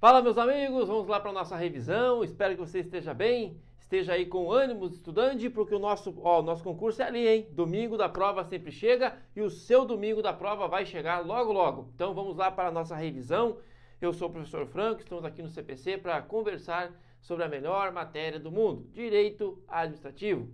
Fala, meus amigos, vamos lá para nossa revisão. Espero que você esteja bem, esteja aí com ânimo de estudante, porque o nosso, ó, o nosso concurso é ali, hein? Domingo da prova sempre chega e o seu domingo da prova vai chegar logo, logo. Então vamos lá para a nossa revisão. Eu sou o professor Franco, estamos aqui no CPC para conversar sobre a melhor matéria do mundo: direito administrativo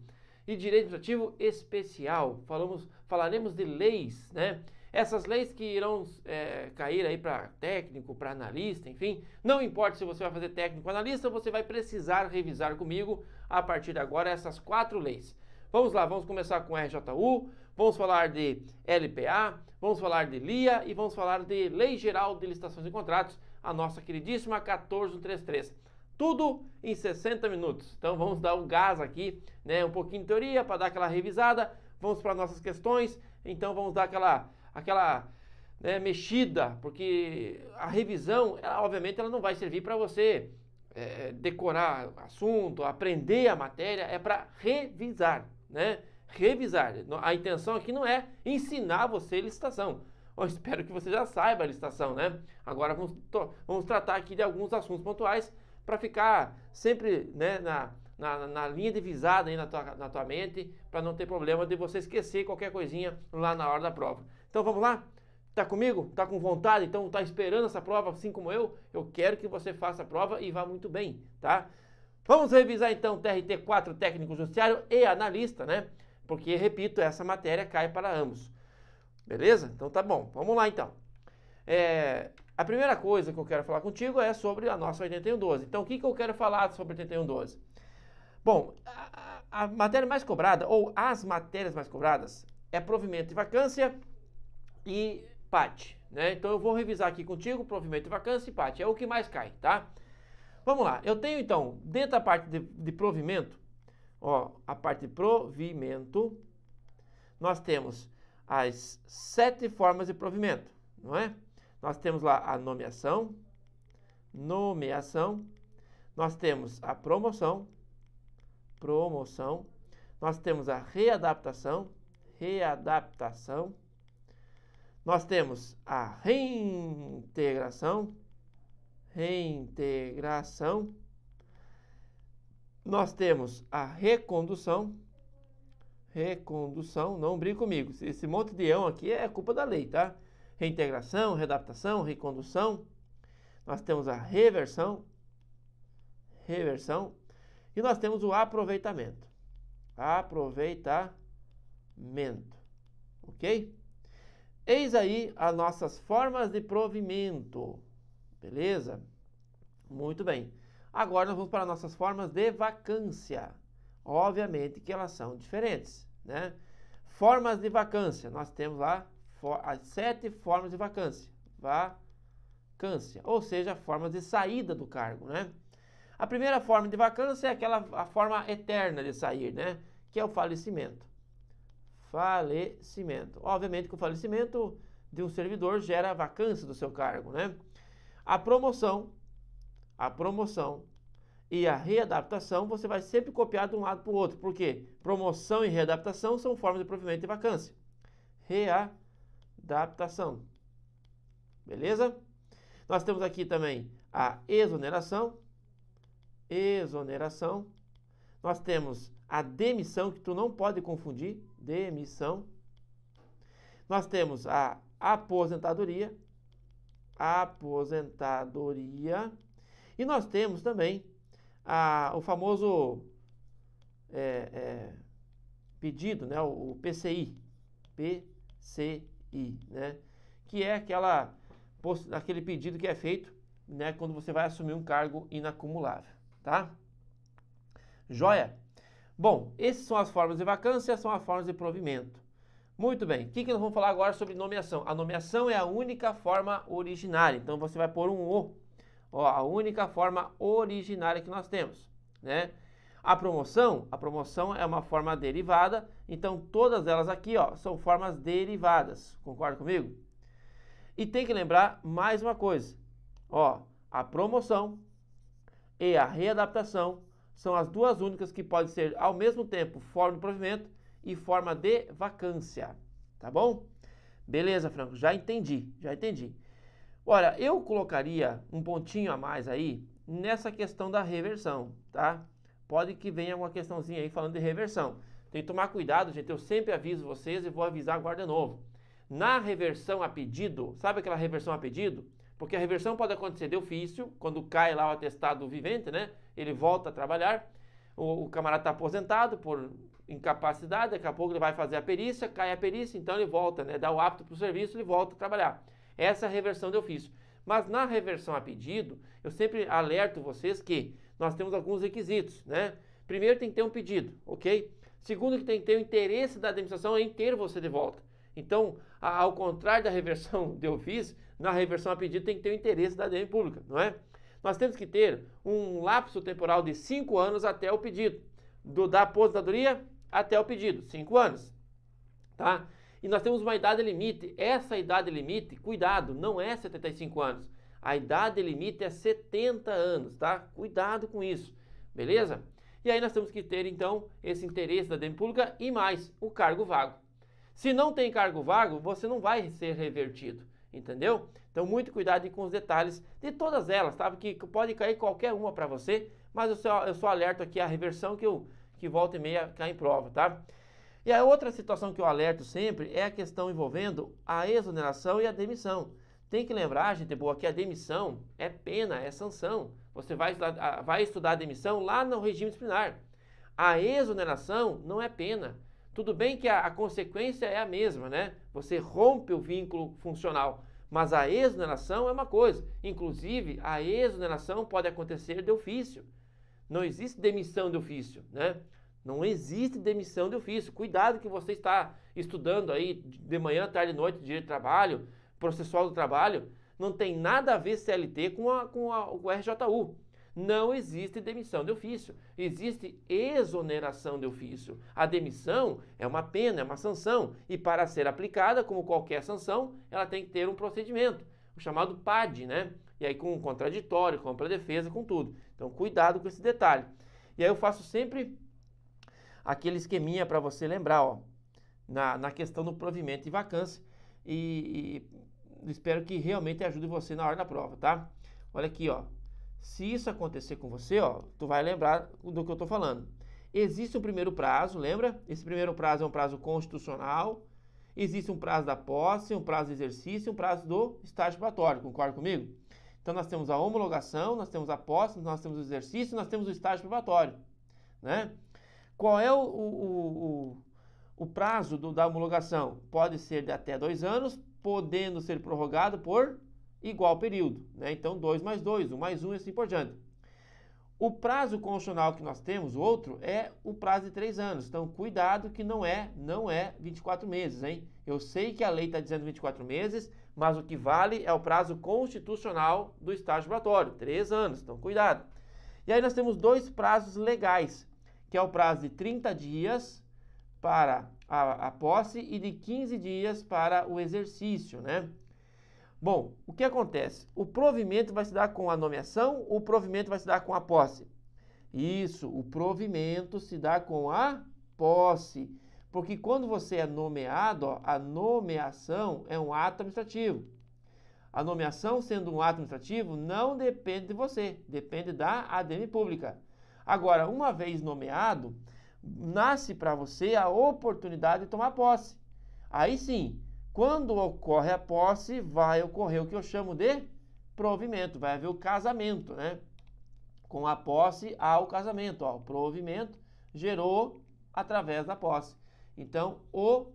e direito administrativo especial. Falamos, falaremos de leis, né? Essas leis que irão é, cair aí para técnico, para analista, enfim, não importa se você vai fazer técnico ou analista, você vai precisar revisar comigo a partir de agora essas quatro leis. Vamos lá, vamos começar com RJU, vamos falar de LPA, vamos falar de LIA e vamos falar de Lei Geral de Licitações e Contratos, a nossa queridíssima 1433. Tudo em 60 minutos. Então vamos dar um gás aqui, né? Um pouquinho de teoria para dar aquela revisada. Vamos para nossas questões. Então vamos dar aquela aquela né, mexida, porque a revisão, ela, obviamente, ela não vai servir para você é, decorar assunto, aprender a matéria, é para revisar, né? Revisar. A intenção aqui não é ensinar você licitação. Eu espero que você já saiba a licitação, né? Agora vamos, vamos tratar aqui de alguns assuntos pontuais para ficar sempre né, na, na, na, linha divisada aí na tua, na tua mente, para não ter problema de você esquecer qualquer coisinha lá na hora da prova. Então vamos lá? Tá comigo? Tá com vontade? Então tá esperando essa prova, assim como eu? Eu quero que você faça a prova e vá muito bem, tá? Vamos revisar então TRT 4 técnico judiciário e analista, né? Porque, repito, essa matéria cai para ambos. Beleza? Então tá bom. Vamos lá então. É, a primeira coisa que eu quero falar contigo é sobre a nossa 8112. Então o que, que eu quero falar sobre 8112? Bom, a, a matéria mais cobrada, ou as matérias mais cobradas, é provimento e vacância, e PAT. Né? Então eu vou revisar aqui contigo, provimento de vacância e PAT. É o que mais cai, tá? Vamos lá, eu tenho então, dentro da parte de, de provimento, ó, a parte de provimento, nós temos as sete formas de provimento, não é? Nós temos lá a nomeação, nomeação, nós temos a promoção, promoção, nós temos a readaptação, readaptação, nós temos a reintegração, reintegração. Nós temos a recondução, recondução, não brinque comigo. Esse monte de ão aqui é culpa da lei, tá? Reintegração, readaptação, recondução. Nós temos a reversão, reversão. E nós temos o aproveitamento. Aproveitamento, ok? Eis aí as nossas formas de provimento. Beleza? Muito bem. Agora nós vamos para nossas formas de vacância. Obviamente que elas são diferentes, né? Formas de vacância. Nós temos lá as sete formas de vacância. Vacância, ou seja, formas de saída do cargo, né? A primeira forma de vacância é aquela a forma eterna de sair, né? Que é o falecimento falecimento. Obviamente que o falecimento de um servidor gera a vacância do seu cargo, né? A promoção, a promoção e a readaptação, você vai sempre copiar de um lado para o outro, porque promoção e readaptação são formas de provimento de vacância. Readaptação. Beleza? Nós temos aqui também a exoneração, exoneração. Nós temos a demissão, que tu não pode confundir, demissão. Nós temos a aposentadoria, aposentadoria, e nós temos também a, o famoso é, é, pedido, né, o, o PCI, PCI, né, que é aquela, aquele pedido que é feito né, quando você vai assumir um cargo inacumulável, tá? Joia? Bom, essas são as formas de vacância, são as formas de provimento. Muito bem, o que, que nós vamos falar agora sobre nomeação? A nomeação é a única forma originária, então você vai pôr um O. Ó, a única forma originária que nós temos, né? A promoção, a promoção é uma forma derivada, então todas elas aqui ó, são formas derivadas, concorda comigo? E tem que lembrar mais uma coisa, ó, a promoção e a readaptação são as duas únicas que podem ser ao mesmo tempo forma de provimento e forma de vacância, tá bom? Beleza, Franco, já entendi, já entendi. Olha, eu colocaria um pontinho a mais aí nessa questão da reversão, tá? Pode que venha uma questãozinha aí falando de reversão. Tem que tomar cuidado, gente, eu sempre aviso vocês e vou avisar agora de novo. Na reversão a pedido, sabe aquela reversão a pedido? Porque a reversão pode acontecer de ofício, quando cai lá o atestado vivente, né? Ele volta a trabalhar, o, o camarada está aposentado por incapacidade, daqui a pouco ele vai fazer a perícia, cai a perícia, então ele volta, né? Dá o apto para o serviço, ele volta a trabalhar. Essa é a reversão de ofício. Mas na reversão a pedido, eu sempre alerto vocês que nós temos alguns requisitos, né? Primeiro tem que ter um pedido, ok? Segundo que tem que ter o interesse da administração em ter você de volta. Então, ao contrário da reversão de ofício, na reversão a pedido tem que ter o interesse da DM pública, não é? Nós temos que ter um lapso temporal de cinco anos até o pedido, do, da aposentadoria até o pedido, cinco anos, tá? E nós temos uma idade limite, essa idade limite, cuidado, não é 75 anos, a idade limite é 70 anos, tá? Cuidado com isso, beleza? E aí nós temos que ter, então, esse interesse da DM pública e mais o cargo vago. Se não tem cargo vago, você não vai ser revertido, entendeu? Então, muito cuidado com os detalhes de todas elas, tá? Que pode cair qualquer uma para você, mas eu só, eu só alerto aqui a reversão que, eu, que volta e meia cai em prova, tá? E a outra situação que eu alerto sempre é a questão envolvendo a exoneração e a demissão. Tem que lembrar, gente boa, que a demissão é pena, é sanção. Você vai, vai estudar a demissão lá no regime disciplinar. A exoneração não é pena, tudo bem que a, a consequência é a mesma, né? Você rompe o vínculo funcional, mas a exoneração é uma coisa. Inclusive, a exoneração pode acontecer de ofício. Não existe demissão de ofício, né? Não existe demissão de ofício. Cuidado que você está estudando aí de manhã, tarde e noite, direito de trabalho, processual do trabalho. Não tem nada a ver CLT com, a, com, a, com o RJU não existe demissão de ofício, existe exoneração de ofício. A demissão é uma pena, é uma sanção, e para ser aplicada, como qualquer sanção, ela tem que ter um procedimento, o chamado PAD, né? E aí com o contraditório, com a defesa, com tudo. Então cuidado com esse detalhe. E aí eu faço sempre aquele esqueminha para você lembrar, ó, na, na questão do provimento e vacância, e, e espero que realmente ajude você na hora da prova, tá? Olha aqui, ó, se isso acontecer com você, ó, tu vai lembrar do que eu estou falando. Existe um primeiro prazo, lembra? Esse primeiro prazo é um prazo constitucional. Existe um prazo da posse, um prazo de exercício, um prazo do estágio probatório. Concorda comigo? Então nós temos a homologação, nós temos a posse, nós temos o exercício, nós temos o estágio probatório, né? Qual é o, o, o, o prazo do, da homologação? Pode ser de até dois anos, podendo ser prorrogado por igual período. Né? Então, 2 mais 2, 1 um mais 1 um, e assim por diante. O prazo constitucional que nós temos, o outro, é o prazo de 3 anos. Então, cuidado que não é, não é 24 meses, hein? Eu sei que a lei está dizendo 24 meses, mas o que vale é o prazo constitucional do estágio probatório, 3 anos. Então, cuidado. E aí nós temos dois prazos legais, que é o prazo de 30 dias para a, a posse e de 15 dias para o exercício, né? Bom, o que acontece? O provimento vai se dar com a nomeação, o provimento vai se dar com a posse. Isso, o provimento se dá com a posse. Porque quando você é nomeado, ó, a nomeação é um ato administrativo. A nomeação, sendo um ato administrativo, não depende de você, depende da ADM pública. Agora, uma vez nomeado, nasce para você a oportunidade de tomar posse. Aí sim, quando ocorre a posse, vai ocorrer o que eu chamo de provimento, vai haver o casamento, né? Com a posse há o casamento, ó, o provimento gerou através da posse. Então, o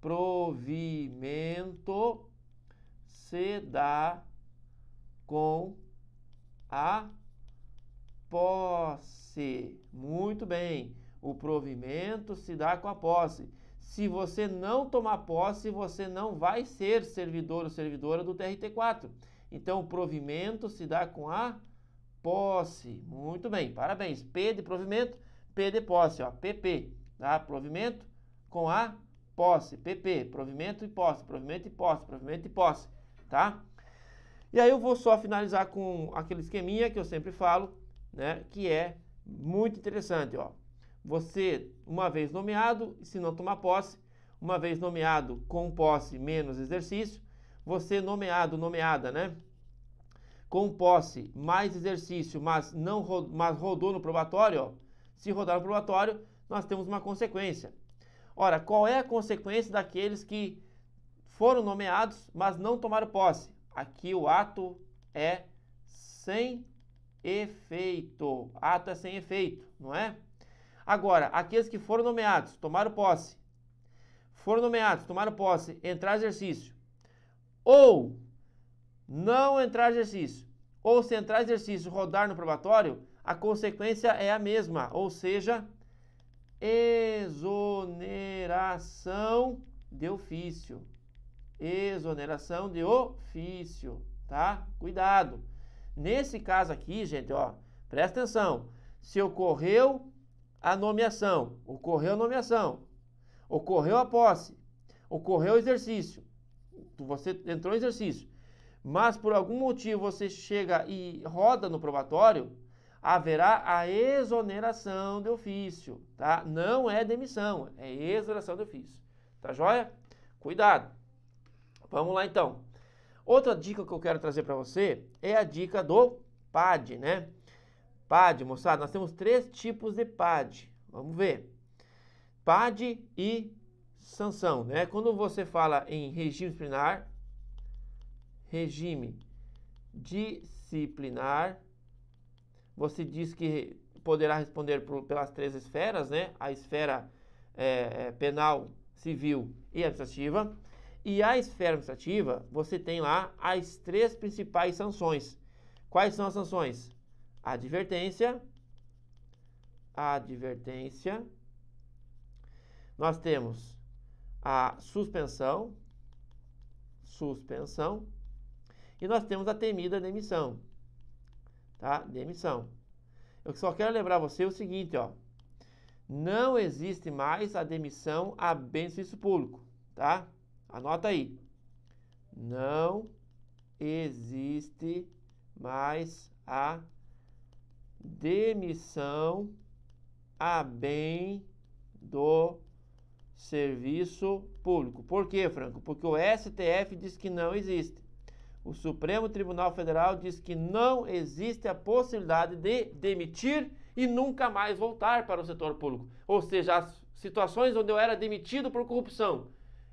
provimento se dá com a posse. Muito bem. O provimento se dá com a posse se você não tomar posse, você não vai ser servidor ou servidora do TRT4. Então, o provimento se dá com a posse. Muito bem, parabéns. P de provimento, P de posse, ó, PP. Tá? Provimento com a posse, PP. Provimento e posse, provimento e posse, provimento e posse, tá? E aí eu vou só finalizar com aquele esqueminha que eu sempre falo, né? Que é muito interessante, ó. Você, uma vez nomeado, se não tomar posse, uma vez nomeado com posse menos exercício, você nomeado, nomeada, né? Com posse mais exercício, mas não mas rodou no probatório, ó. se rodar no probatório, nós temos uma consequência. Ora, qual é a consequência daqueles que foram nomeados, mas não tomaram posse? Aqui o ato é sem efeito. Ato é sem efeito, não é? Agora, aqueles que foram nomeados, tomaram posse, foram nomeados, tomaram posse, entrar exercício, ou não entrar exercício, ou se entrar exercício rodar no probatório, a consequência é a mesma, ou seja, exoneração de ofício. Exoneração de ofício, tá? Cuidado. Nesse caso aqui, gente, ó, presta atenção. Se ocorreu a nomeação, ocorreu a nomeação, ocorreu a posse, ocorreu o exercício, você entrou em exercício, mas por algum motivo você chega e roda no probatório, haverá a exoneração de ofício, tá? Não é demissão, é exoneração de ofício, tá joia? Cuidado. Vamos lá então. Outra dica que eu quero trazer para você é a dica do PAD, né? PAD, moçada, nós temos três tipos de PAD. Vamos ver. PAD e sanção, né? Quando você fala em regime disciplinar, regime disciplinar, você diz que poderá responder por, pelas três esferas, né? A esfera é, é penal, civil e administrativa. E a esfera administrativa, você tem lá as três principais sanções. Quais são as sanções? advertência, advertência. Nós temos a suspensão, suspensão. E nós temos a temida demissão, tá? Demissão. Eu só quero lembrar você o seguinte, ó. Não existe mais a demissão a benefício público, tá? Anota aí. Não existe mais a demissão a bem do serviço público. Por quê, Franco? Porque o STF diz que não existe. O Supremo Tribunal Federal diz que não existe a possibilidade de demitir e nunca mais voltar para o setor público. Ou seja, as situações onde eu era demitido por corrupção.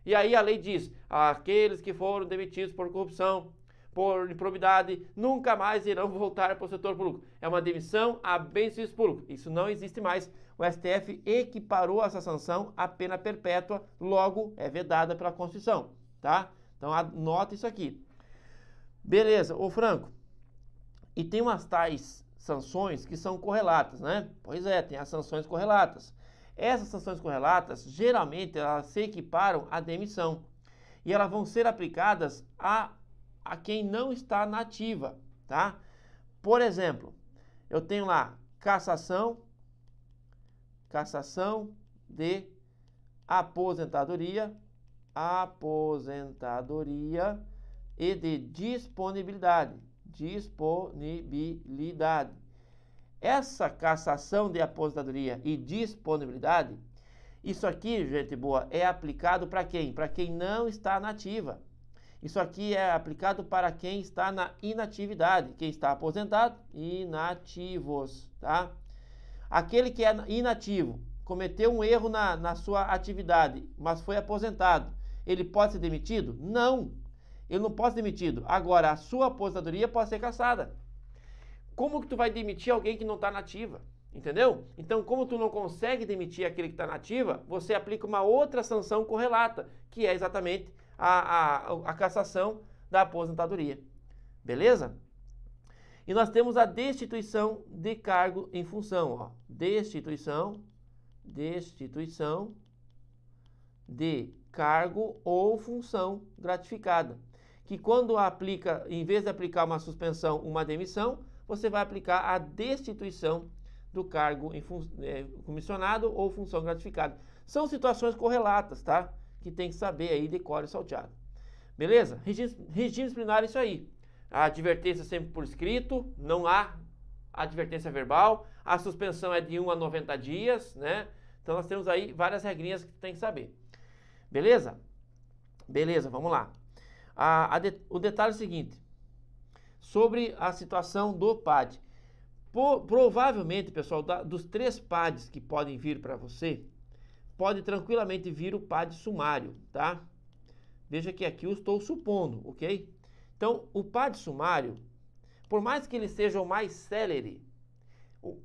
E aí a lei diz: aqueles que foram demitidos por corrupção por improbidade, nunca mais irão voltar para o setor público. É uma demissão a bem serviço público. Isso não existe mais. O STF equiparou essa sanção à pena perpétua, logo é vedada pela Constituição, tá? Então anota isso aqui. Beleza, ô Franco. E tem umas tais sanções que são correlatas, né? Pois é, tem as sanções correlatas. Essas sanções correlatas, geralmente, elas se equiparam à demissão e elas vão ser aplicadas a a quem não está nativa, tá? Por exemplo, eu tenho lá cassação, cassação de aposentadoria, aposentadoria e de disponibilidade, disponibilidade. Essa cassação de aposentadoria e disponibilidade, isso aqui, gente boa, é aplicado para quem? Para quem não está nativa. Isso aqui é aplicado para quem está na inatividade, quem está aposentado, inativos, tá? Aquele que é inativo cometeu um erro na, na sua atividade, mas foi aposentado, ele pode ser demitido? Não, ele não pode ser demitido. Agora, a sua aposentadoria pode ser cassada. Como que tu vai demitir alguém que não está nativa? Entendeu? Então, como tu não consegue demitir aquele que está nativa, você aplica uma outra sanção correlata, que é exatamente a, a, a cassação da aposentadoria. Beleza? E nós temos a destituição de cargo em função. Ó. Destituição, destituição de cargo ou função gratificada. Que quando aplica, em vez de aplicar uma suspensão, uma demissão, você vai aplicar a destituição do cargo em é, comissionado ou função gratificada. São situações correlatas, tá? que tem que saber aí, de o salteado. Beleza? Regime, regime disciplinar é isso aí. A advertência sempre por escrito, não há advertência verbal. A suspensão é de 1 a 90 dias, né? Então nós temos aí várias regrinhas que tem que saber. Beleza? Beleza, vamos lá. A, a de, o detalhe é o seguinte, sobre a situação do PAD. Por, provavelmente, pessoal, da, dos três PADs que podem vir para você, pode tranquilamente vir o PAD sumário, tá? Veja que aqui eu estou supondo, ok? Então, o PAD sumário, por mais que ele seja o mais celere,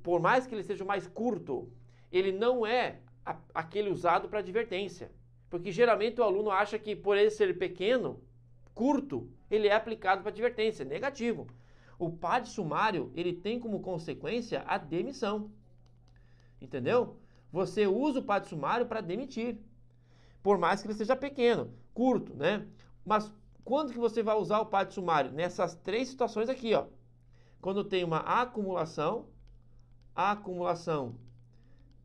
por mais que ele seja o mais curto, ele não é a, aquele usado para advertência. Porque geralmente o aluno acha que por ele ser pequeno, curto, ele é aplicado para advertência. Negativo. O PAD sumário, ele tem como consequência a demissão. Entendeu? você usa o pátio sumário para demitir, por mais que ele seja pequeno, curto, né? Mas quando que você vai usar o pátio sumário? Nessas três situações aqui, ó. Quando tem uma acumulação, acumulação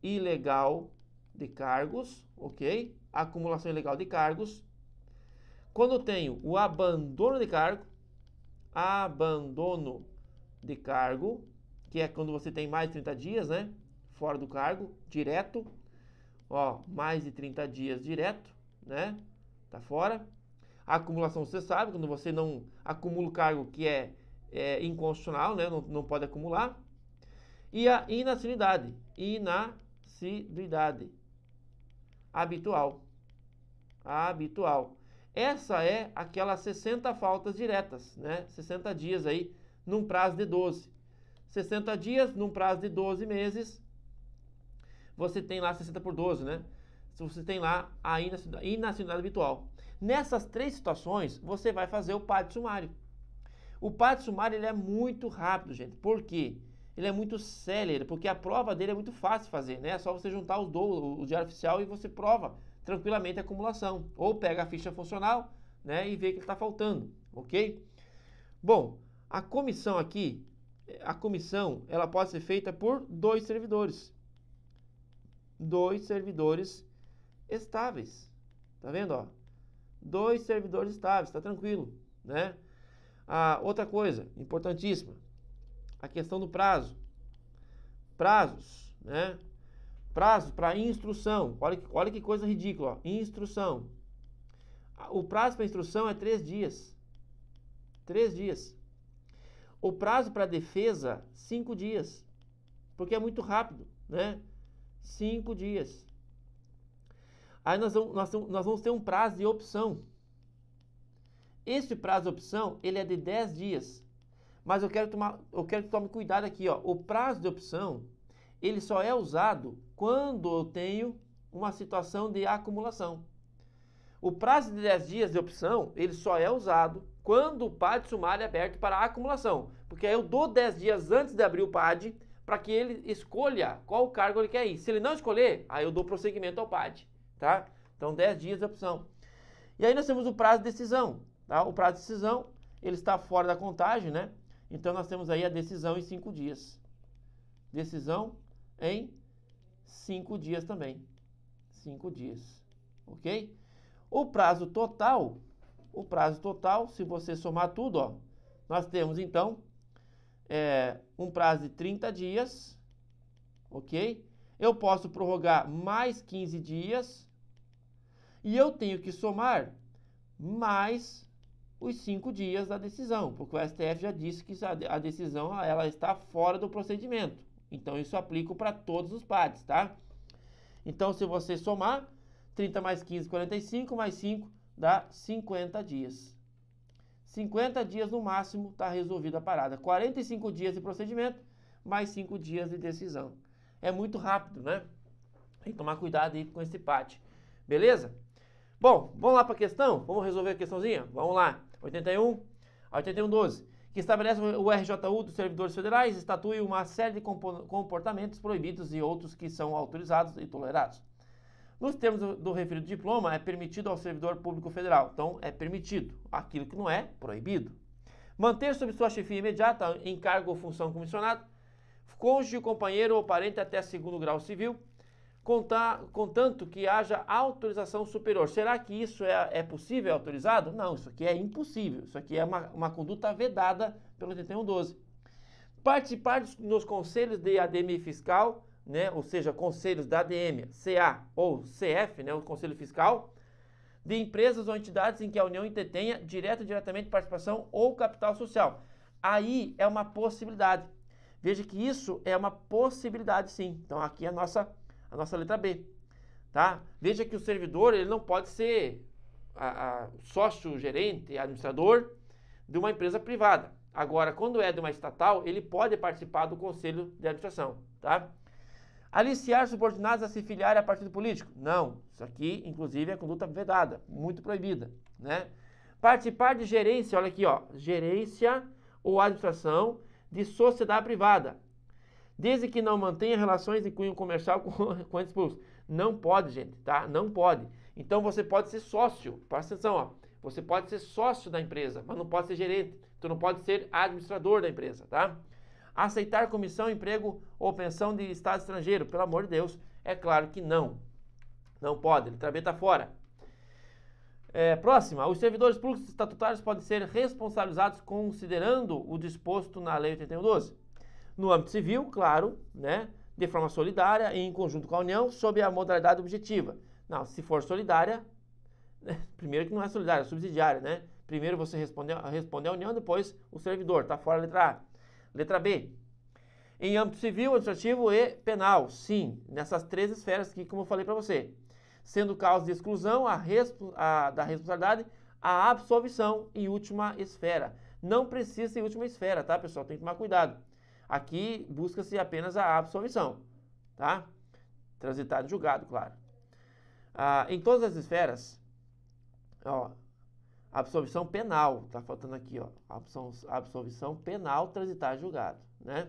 ilegal de cargos, ok? Acumulação ilegal de cargos. Quando eu tenho o abandono de cargo, abandono de cargo, que é quando você tem mais de 30 dias, né? fora do cargo, direto. Ó, mais de 30 dias direto, né? Tá fora. A acumulação, você sabe, quando você não acumula o cargo que é, é inconstitucional, né? Não, não pode acumular. E a inassilidade, inassilidade habitual, habitual. Essa é aquelas 60 faltas diretas, né? 60 dias aí num prazo de 12. 60 dias num prazo de 12 meses você tem lá 60 por 12, né? Se Você tem lá a inacionalidade habitual. Nessas três situações, você vai fazer o de sumário. O de sumário ele é muito rápido, gente. Por quê? Ele é muito célere, porque a prova dele é muito fácil de fazer, né? É só você juntar os do, o diário oficial e você prova tranquilamente a acumulação. Ou pega a ficha funcional, né, e vê que está faltando, ok? Bom, a comissão aqui, a comissão, ela pode ser feita por dois servidores dois servidores estáveis. Tá vendo, ó? Dois servidores estáveis, tá tranquilo, né? Ah, outra coisa importantíssima, a questão do prazo. Prazos, né? Prazo para instrução. Olha que, olha que coisa ridícula, ó. Instrução. O prazo para instrução é três dias. Três dias. O prazo para defesa, cinco dias. Porque é muito rápido, né? Cinco dias. Aí nós vamos, nós, vamos ter um prazo de opção. Esse prazo de opção, ele é de 10 dias. Mas eu quero, tomar, eu quero que tome cuidado aqui, ó. O prazo de opção, ele só é usado quando eu tenho uma situação de acumulação. O prazo de 10 dias de opção, ele só é usado quando o PAD sumário é aberto para acumulação. Porque aí eu dou 10 dias antes de abrir o PAD para que ele escolha qual cargo ele quer ir. Se ele não escolher, aí eu dou prosseguimento ao PAD, tá? Então 10 dias de opção. E aí nós temos o prazo de decisão, tá? O prazo de decisão, ele está fora da contagem, né? Então nós temos aí a decisão em 5 dias. Decisão em 5 dias também. 5 dias, ok? O prazo total, o prazo total, se você somar tudo, ó, nós temos então é, um prazo de 30 dias, ok? Eu posso prorrogar mais 15 dias e eu tenho que somar mais os 5 dias da decisão, porque o STF já disse que a decisão ela está fora do procedimento. Então isso aplica para todos os pares, tá? Então se você somar 30 mais 15, 45 mais 5 dá 50 dias. 50 dias no máximo está resolvida a parada. 45 dias de procedimento, mais 5 dias de decisão. É muito rápido, né? Tem que tomar cuidado aí com esse pat. Beleza? Bom, vamos lá para a questão? Vamos resolver a questãozinha? Vamos lá. 81 81, 12. Que estabelece o RJU dos servidores federais, estatui uma série de comportamentos proibidos e outros que são autorizados e tolerados. Nos termos do, referido diploma, é permitido ao servidor público federal. Então, é permitido. Aquilo que não é, proibido. Manter sob sua chefia imediata, em cargo ou função comissionado, cônjuge, companheiro ou parente até segundo grau civil, contar, contanto que haja autorização superior. Será que isso é, é possível, é autorizado? Não, isso aqui é impossível. Isso aqui é uma, uma conduta vedada pelo 8112. Participar nos conselhos de ADM fiscal né, ou seja, conselhos da ADM, CA ou CF, né, o Conselho Fiscal, de empresas ou entidades em que a União entretenha direta ou diretamente participação ou capital social. Aí é uma possibilidade. Veja que isso é uma possibilidade, sim. Então aqui é a nossa, a nossa letra B. Tá? Veja que o servidor ele não pode ser a, a sócio, gerente, administrador de uma empresa privada. Agora, quando é de uma estatal, ele pode participar do conselho de administração. Tá? Aliciar subordinados a se filiar a partido político? Não. Isso aqui, inclusive, é conduta vedada, muito proibida, né? Participar de gerência, olha aqui, ó, gerência ou administração de sociedade privada, desde que não mantenha relações de cunho comercial com, com entes públicos. Não pode, gente, tá? Não pode. Então você pode ser sócio, presta atenção, ó. Você pode ser sócio da empresa, mas não pode ser gerente. Tu não pode ser administrador da empresa, tá? Aceitar comissão, emprego ou pensão de Estado estrangeiro? Pelo amor de Deus, é claro que não. Não pode, ele B está fora. É, próxima, os servidores públicos estatutários podem ser responsabilizados considerando o disposto na Lei 8112. No âmbito civil, claro, né, de forma solidária e em conjunto com a União, sob a modalidade objetiva. Não, se for solidária, né, primeiro que não é solidária, é subsidiária, né? Primeiro você responde, responde à União, depois o servidor, está fora a letra A. Letra B. Em âmbito civil, administrativo e penal, sim, nessas três esferas aqui, como eu falei para você. Sendo causa de exclusão a respo a, da responsabilidade a absolvição em última esfera. Não precisa ser em última esfera, tá, pessoal? Tem que tomar cuidado. Aqui busca-se apenas a absolvição, tá? Transitado julgado, claro. Ah, em todas as esferas, ó, Absolvição penal, tá faltando aqui, ó. Absolvição penal transitar julgado, né?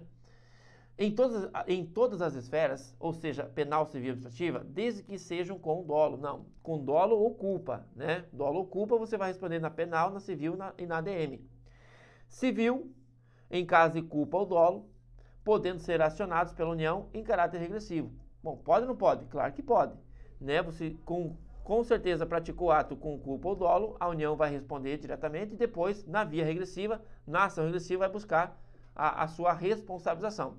Em todas, em todas as esferas, ou seja, penal, civil, administrativa, desde que sejam com dolo. Não, com dolo ou culpa, né? Dolo ou culpa você vai responder na penal, na civil na, e na ADM. Civil, em caso de culpa ou dolo, podendo ser acionados pela União em caráter regressivo. Bom, pode ou não pode? Claro que pode. Né? Você, com com certeza praticou ato com culpa ou dolo, a União vai responder diretamente e depois, na via regressiva, na ação regressiva, vai buscar a, a sua responsabilização.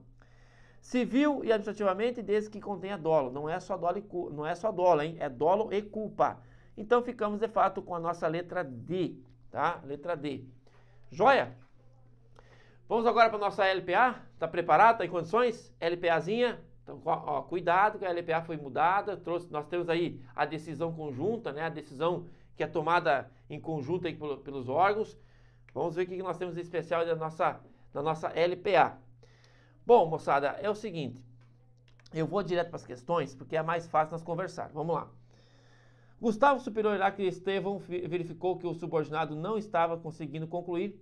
Civil e administrativamente, desde que contenha dolo. Não é só dolo, e, não é só dolo, hein? É dolo e culpa. Então ficamos de fato com a nossa letra D, tá? Letra D. Joia? Vamos agora para a nossa LPA? Tá preparado? Está em condições? LPAzinha? Então, ó, cuidado que a LPA foi mudada, trouxe, nós temos aí a decisão conjunta, né, a decisão que é tomada em conjunto aí pelo, pelos órgãos. Vamos ver o que nós temos de especial da nossa, da nossa LPA. Bom, moçada, é o seguinte, eu vou direto para as questões, porque é mais fácil nós conversar. Vamos lá. Gustavo superior Heráclito Estevão verificou que o subordinado não estava conseguindo concluir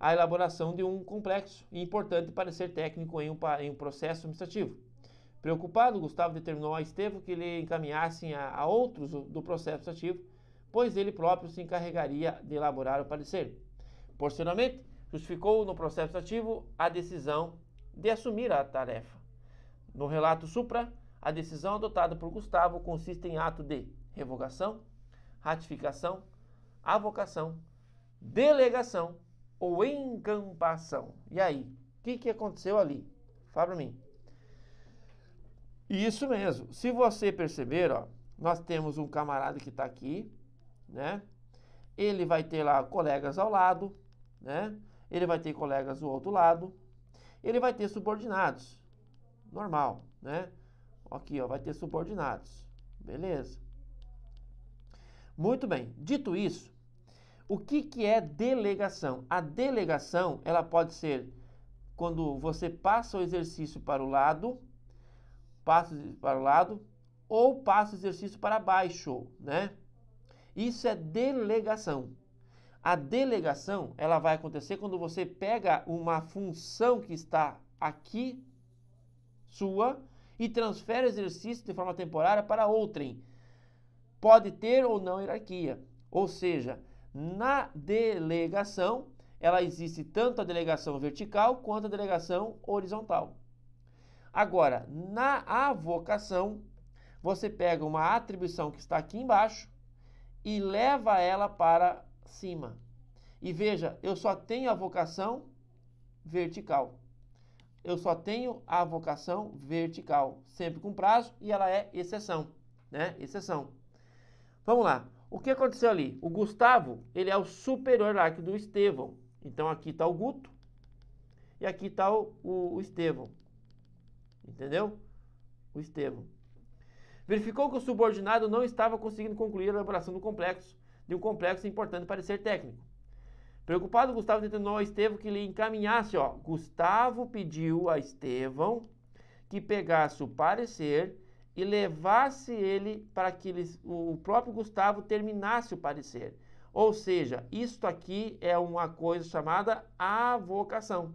a elaboração de um complexo e importante parecer técnico em um, em um processo administrativo Preocupado, Gustavo determinou a Estevam que lhe encaminhassem a, a outros do processo ativo, pois ele próprio se encarregaria de elaborar o parecer. Posteriormente, justificou no processo ativo a decisão de assumir a tarefa. No relato supra, a decisão adotada por Gustavo consiste em ato de revogação, ratificação, avocação, delegação ou encampação. E aí, o que, que aconteceu ali? Fala para mim. E isso mesmo. Se você perceber, ó, nós temos um camarada que está aqui, né? Ele vai ter lá colegas ao lado, né? Ele vai ter colegas do outro lado. Ele vai ter subordinados. Normal, né? Aqui, ó, vai ter subordinados. Beleza. Muito bem. Dito isso, o que, que é delegação? A delegação, ela pode ser quando você passa o exercício para o lado passa para o lado ou passa o exercício para baixo, né? Isso é delegação. A delegação, ela vai acontecer quando você pega uma função que está aqui sua e transfere o exercício de forma temporária para outrem. Pode ter ou não hierarquia. Ou seja, na delegação, ela existe tanto a delegação vertical quanto a delegação horizontal. Agora, na avocação, você pega uma atribuição que está aqui embaixo e leva ela para cima. E veja, eu só tenho a vocação vertical. Eu só tenho a vocação vertical, sempre com prazo, e ela é exceção, né? Exceção. Vamos lá. O que aconteceu ali? O Gustavo, ele é o superior lá do Estevão. Então aqui está o Guto e aqui está o, o, o Estevão. Entendeu? O Estevão. Verificou que o subordinado não estava conseguindo concluir a elaboração do complexo, de um complexo importante para ser técnico. Preocupado, Gustavo determinou a Estevão que lhe encaminhasse, ó. Gustavo pediu a Estevão que pegasse o parecer e levasse ele para que eles, o próprio Gustavo terminasse o parecer. Ou seja, isto aqui é uma coisa chamada avocação.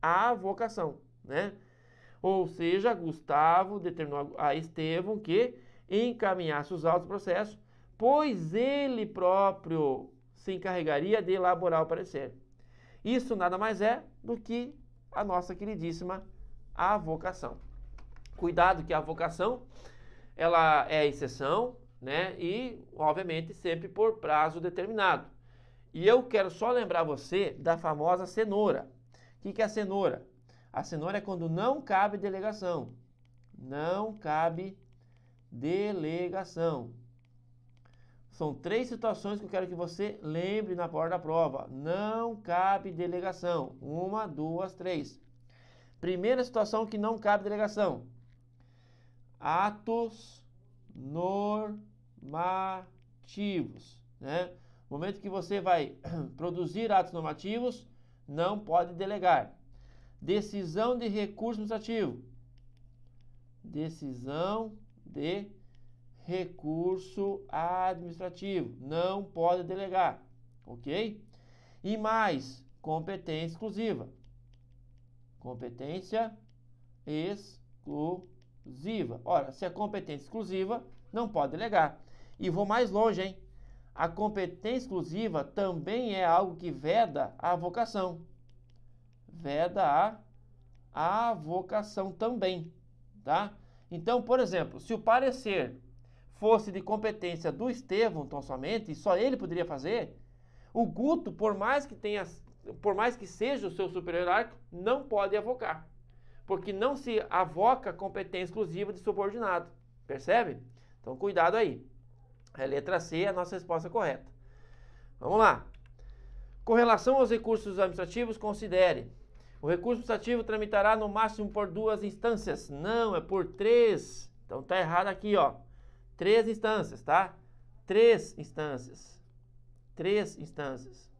Avocação, né? Ou seja, Gustavo determinou a Estevão que encaminhasse os autos do processo, pois ele próprio se encarregaria de elaborar o parecer. Isso nada mais é do que a nossa queridíssima avocação. Cuidado que a avocação ela é exceção, né? E obviamente sempre por prazo determinado. E eu quero só lembrar você da famosa cenoura. O que, que é a cenoura? A cenoura é quando não cabe delegação. Não cabe delegação. São três situações que eu quero que você lembre na hora da prova. Não cabe delegação. Uma, duas, três. Primeira situação que não cabe delegação. Atos normativos, né? No momento que você vai produzir atos normativos, não pode delegar. Decisão de recurso administrativo. Decisão de recurso administrativo. Não pode delegar, ok? E mais, competência exclusiva. Competência exclusiva. Ora, se é competência exclusiva, não pode delegar. E vou mais longe, hein? A competência exclusiva também é algo que veda a vocação veda a avocação também, tá? Então, por exemplo, se o parecer fosse de competência do Estevão tão somente, e só ele poderia fazer, o Guto, por mais que tenha, por mais que seja o seu superior arco, não pode avocar, porque não se avoca competência exclusiva de subordinado, percebe? Então, cuidado aí. A é letra C é a nossa resposta correta. Vamos lá. Com relação aos recursos administrativos, considere o recurso administrativo tramitará no máximo por duas instâncias. Não, é por três. Então tá errado aqui, ó. Três instâncias, tá? Três instâncias. Três instâncias.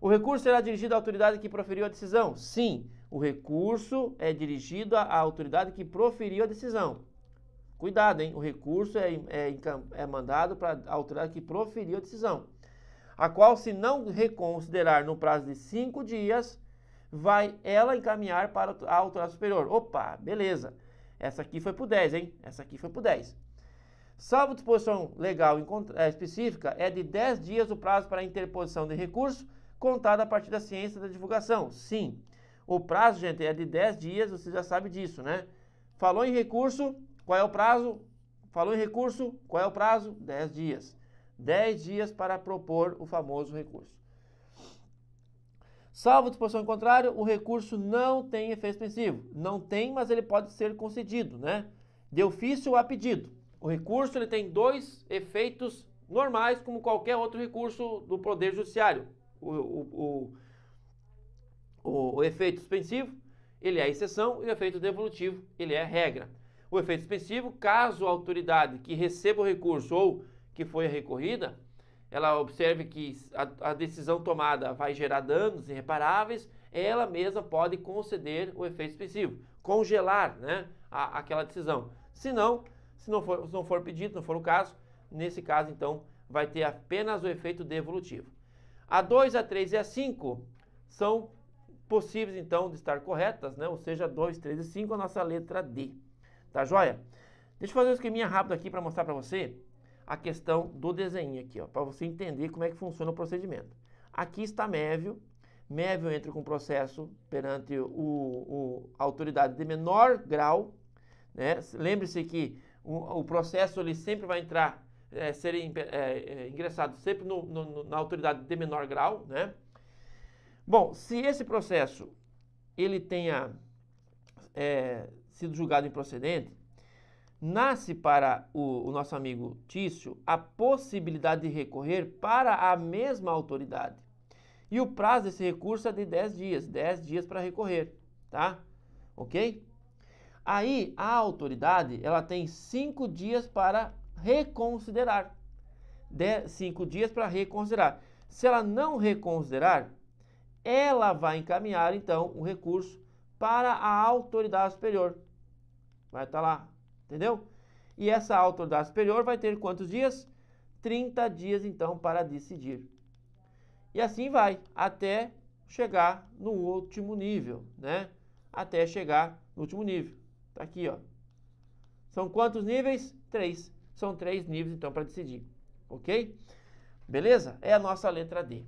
O recurso será dirigido à autoridade que proferiu a decisão? Sim, o recurso é dirigido à autoridade que proferiu a decisão. Cuidado, hein? O recurso é, é, é mandado para a autoridade que proferiu a decisão a qual, se não reconsiderar no prazo de cinco dias, vai ela encaminhar para a autoridade superior. Opa, beleza. Essa aqui foi o 10, hein? Essa aqui foi o 10. Salvo disposição legal eh, específica, é de 10 dias o prazo para interposição de recurso, contado a partir da ciência da divulgação. Sim, o prazo, gente, é de 10 dias, você já sabe disso, né? Falou em recurso, qual é o prazo? Falou em recurso, qual é o prazo? 10 dias. 10 dias para propor o famoso recurso. Salvo disposição em contrário, o recurso não tem efeito suspensivo. Não tem, mas ele pode ser concedido, né? De ofício a pedido. O recurso ele tem dois efeitos normais, como qualquer outro recurso do Poder Judiciário. O, o, o, o efeito suspensivo, ele é exceção, e o efeito devolutivo, ele é regra. O efeito suspensivo, caso a autoridade que receba o recurso ou que foi a recorrida, ela observe que a, a, decisão tomada vai gerar danos irreparáveis, ela mesma pode conceder o efeito suspensivo, congelar né, a, aquela decisão. Se não, se não, for, se não for pedido, não for o caso, nesse caso então vai ter apenas o efeito devolutivo. A 2, a 3 e a 5 são possíveis então de estar corretas, né? ou seja, 2, 3 e 5 a nossa letra D. Tá joia? Deixa eu fazer um esqueminha rápido aqui para mostrar para você a questão do desenho aqui, para você entender como é que funciona o procedimento. Aqui está Mévio. Mévio entra com processo perante o, o a autoridade de menor grau. Né? Lembre-se que o, o, processo ele sempre vai entrar, é, ser é, é, ingressado sempre no, no, na autoridade de menor grau. Né? Bom, se esse processo ele tenha é, sido julgado improcedente, nasce para o, o, nosso amigo Tício a possibilidade de recorrer para a mesma autoridade. E o prazo desse recurso é de 10 dias, 10 dias para recorrer, tá? OK? Aí a autoridade, ela tem 5 dias para reconsiderar. 5 dias para reconsiderar. Se ela não reconsiderar, ela vai encaminhar então o recurso para a autoridade superior. Vai estar tá lá entendeu? E essa autoridade superior vai ter quantos dias? 30 dias então para decidir. E assim vai até chegar no último nível, né? Até chegar no último nível. Tá aqui, ó. São quantos níveis? Três. São três níveis então para decidir, ok? Beleza? É a nossa letra D.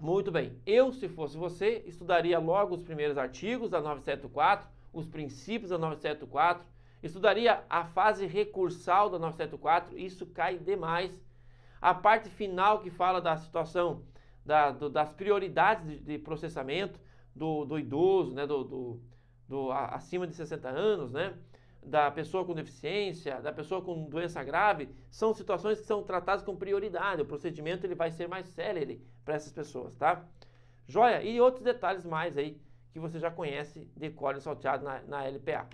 Muito bem. Eu, se fosse você, estudaria logo os primeiros artigos da 974, os princípios da 974, Estudaria a fase recursal da 974, isso cai demais. A parte final que fala da situação, da, do, das prioridades de, de processamento do, do, idoso, né, do, do, do a, acima de 60 anos, né, da pessoa com deficiência, da pessoa com doença grave, são situações que são tratadas com prioridade. O procedimento ele vai ser mais célere para essas pessoas, tá? Joia? E outros detalhes mais aí que você já conhece, de salteado na, na LPA.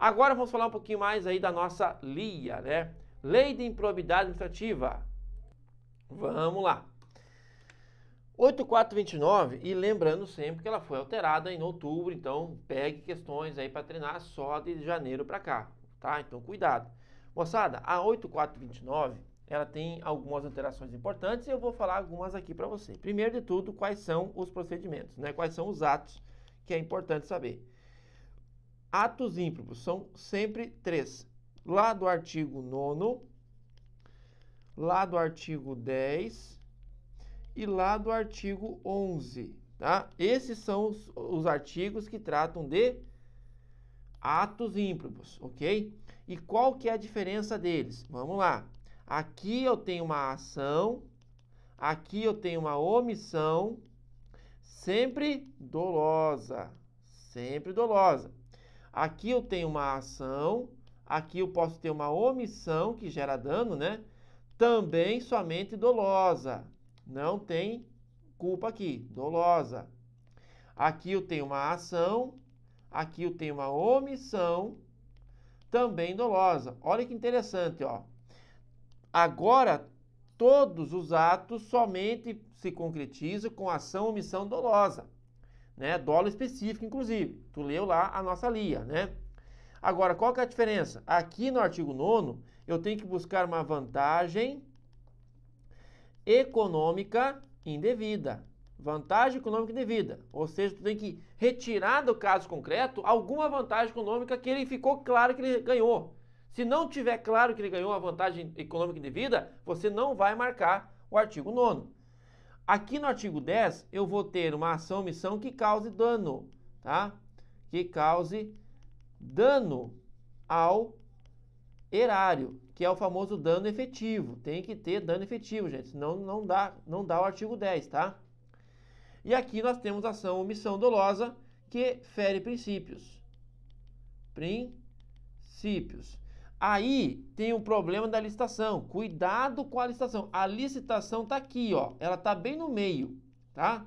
Agora vamos falar um pouquinho mais aí da nossa LIA, né? Lei de Improbidade Administrativa. Vamos lá. 8429, e lembrando sempre que ela foi alterada em outubro, então pegue questões aí para treinar só de janeiro para cá, tá? Então cuidado. Moçada, a 8429, ela tem algumas alterações importantes e eu vou falar algumas aqui para você. Primeiro de tudo, quais são os procedimentos, né? Quais são os atos que é importante saber atos ímprobos, são sempre três. Lá do artigo 9, lá do artigo 10 e lá do artigo 11, tá? Esses são os, os artigos que tratam de atos ímprobos, ok? E qual que é a diferença deles? Vamos lá. Aqui eu tenho uma ação, aqui eu tenho uma omissão, sempre dolosa, sempre dolosa. Aqui eu tenho uma ação, aqui eu posso ter uma omissão que gera dano, né? Também somente dolosa. Não tem culpa aqui, dolosa. Aqui eu tenho uma ação, aqui eu tenho uma omissão, também dolosa. Olha que interessante, ó. Agora todos os atos somente se concretizam com ação omissão dolosa né? Dólar específico, inclusive. Tu leu lá a nossa LIA, né? Agora, qual que é a diferença? Aqui no artigo 9 eu tenho que buscar uma vantagem econômica indevida. Vantagem econômica indevida. Ou seja, tu tem que retirar do caso concreto alguma vantagem econômica que ele ficou claro que ele ganhou. Se não tiver claro que ele ganhou a vantagem econômica indevida, você não vai marcar o artigo 9. Aqui no artigo 10, eu vou ter uma ação, missão que cause dano, tá? Que cause dano ao erário, que é o famoso dano efetivo. Tem que ter dano efetivo, gente, senão não dá, não dá o artigo 10, tá? E aqui nós temos ação omissão dolosa que fere princípios. Princípios. Aí tem o problema da licitação. Cuidado com a licitação. A licitação está aqui, ó. Ela está bem no meio, tá?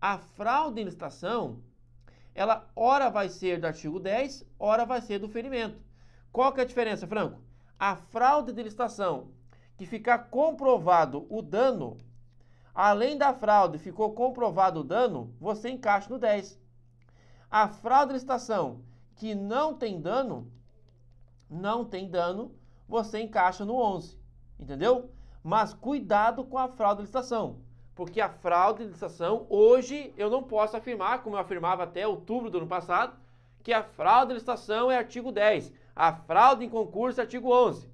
A fraude em licitação, ela ora vai ser do artigo 10, ora vai ser do ferimento. Qual que é a diferença, Franco? A fraude de licitação, que ficar comprovado o dano, além da fraude, ficou comprovado o dano, você encaixa no 10. A fraude de licitação que não tem dano, não tem dano, você encaixa no 11, entendeu? Mas cuidado com a fraude de licitação, porque a fraude de licitação, hoje eu não posso afirmar, como eu afirmava até outubro do ano passado, que a fraude de licitação é artigo 10, a fraude em concurso é artigo 11.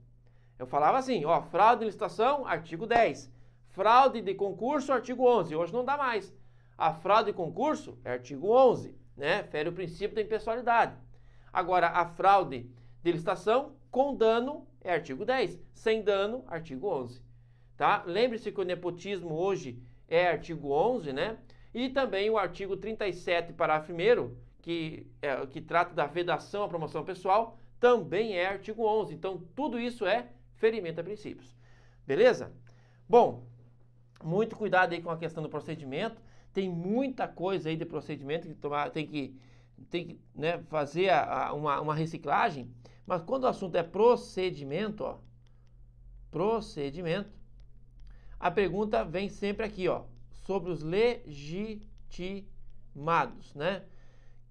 Eu falava assim, ó, fraude de licitação, artigo 10, fraude de concurso, artigo 11, hoje não dá mais. A fraude de concurso é artigo 11, né? Fere o princípio da impessoalidade. Agora, a fraude Delicitação com dano é artigo 10, sem dano, artigo 11. Tá? Lembre-se que o nepotismo hoje é artigo 11, né? E também o artigo 37, parágrafo 1 que, é, que trata da vedação à promoção pessoal, também é artigo 11. Então, tudo isso é ferimento a princípios. Beleza? Bom, muito cuidado aí com a questão do procedimento. Tem muita coisa aí de procedimento que tomar, tem que, tem que né, fazer a, a, uma, uma reciclagem. Mas quando o assunto é procedimento, ó, procedimento, a pergunta vem sempre aqui, ó, sobre os legitimados, né?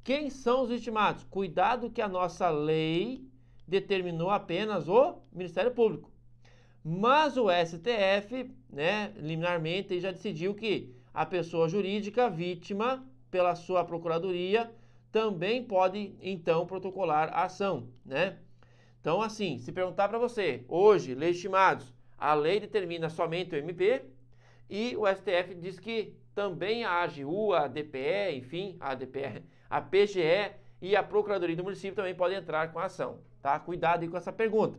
Quem são os legitimados? Cuidado que a nossa lei determinou apenas o Ministério Público. Mas o STF, né, liminarmente, já decidiu que a pessoa jurídica vítima pela sua procuradoria também pode então protocolar a ação, né? Então, assim, se perguntar para você, hoje, legitimados, a lei determina somente o MP e o STF diz que também a AGU, a DPE, enfim, a DPE, a PGE e a Procuradoria do Município também podem entrar com a ação, tá? Cuidado aí com essa pergunta.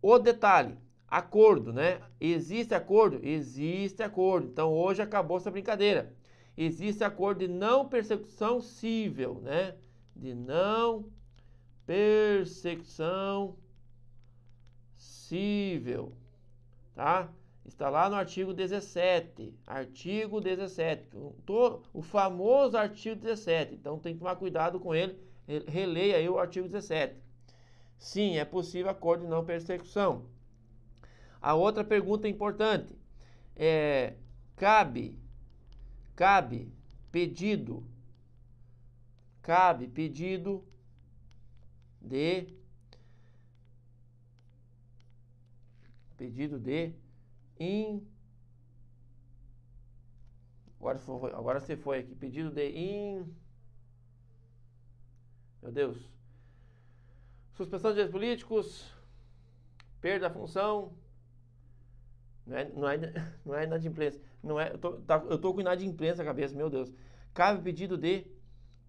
O detalhe, acordo, né? Existe acordo? Existe acordo. Então, hoje acabou essa brincadeira. Existe acordo de não persecução civil, né? De não persecução civil, tá? Está lá no artigo 17, artigo 17, o famoso artigo 17, então tem que tomar cuidado com ele, releia aí o artigo 17. Sim, é possível acordo de não persecução. A outra pergunta importante é, cabe, cabe pedido, cabe pedido de pedido de in agora foi, agora você foi aqui pedido de in meu Deus suspensão de direitos políticos perda da função não é, não é, não é inadimplência. Não é, eu, tô, tá, eu tô com inadimplência na cabeça, meu Deus. Cabe pedido de.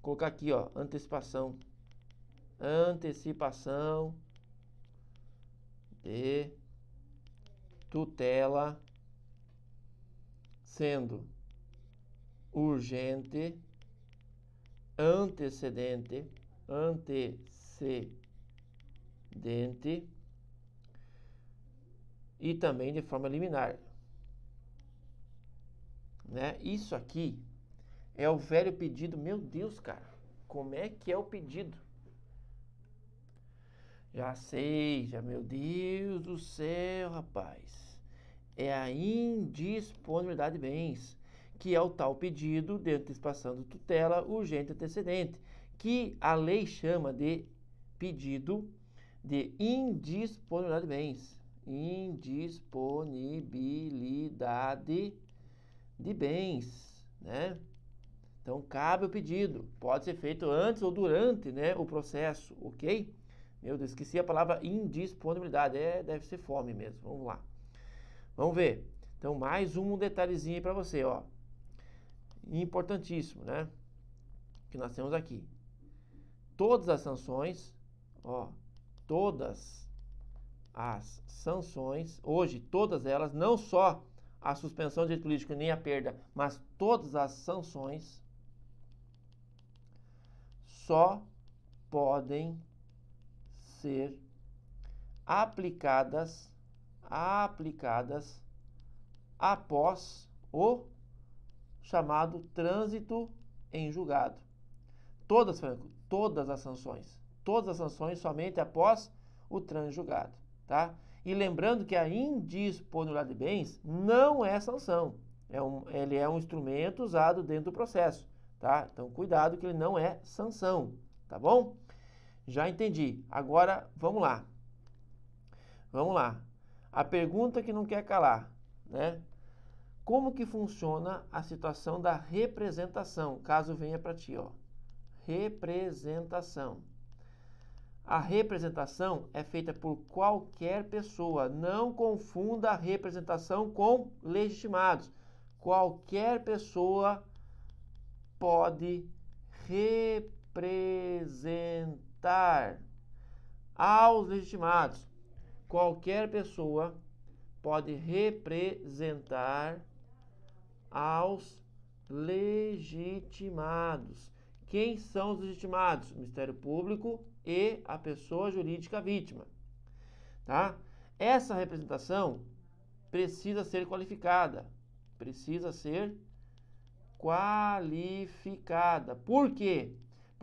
Colocar aqui, ó. Antecipação antecipação de tutela, sendo urgente, antecedente, antecedente e também de forma liminar. Né? Isso aqui é o velho pedido. Meu Deus, cara, como é que é o pedido? Já sei, já, meu Deus do céu, rapaz. É a indisponibilidade de bens, que é o tal pedido de antecipação de tutela urgente antecedente, que a lei chama de pedido de indisponibilidade de bens. Indisponibilidade de bens, né? Então cabe o pedido, pode ser feito antes ou durante, né, o processo, ok? Meu Deus, esqueci a palavra indisponibilidade. É, deve ser fome mesmo. Vamos lá. Vamos ver. Então, mais um detalhezinho para você, ó. Importantíssimo, né? Que nós temos aqui. Todas as sanções, ó, todas as sanções, hoje todas elas, não só a suspensão de direito político nem a perda, mas todas as sanções só podem ser aplicadas aplicadas após o chamado trânsito em julgado. Todas, Franco, todas as sanções. Todas as sanções somente após o trânsito julgado, tá? E lembrando que a indisponibilidade de bens não é sanção. É um, ele é um instrumento usado dentro do processo, tá? Então cuidado que ele não é sanção, tá bom? Já entendi. Agora vamos lá. Vamos lá. A pergunta que não quer calar, né? Como que funciona a situação da representação, caso venha para ti, ó? Representação. A representação é feita por qualquer pessoa. Não confunda a representação com legitimados. Qualquer pessoa pode representar aos legitimados. Qualquer pessoa pode representar aos legitimados. Quem são os legitimados? O Ministério Público e a pessoa jurídica vítima. Tá? Essa representação precisa ser qualificada. Precisa ser qualificada. Por quê?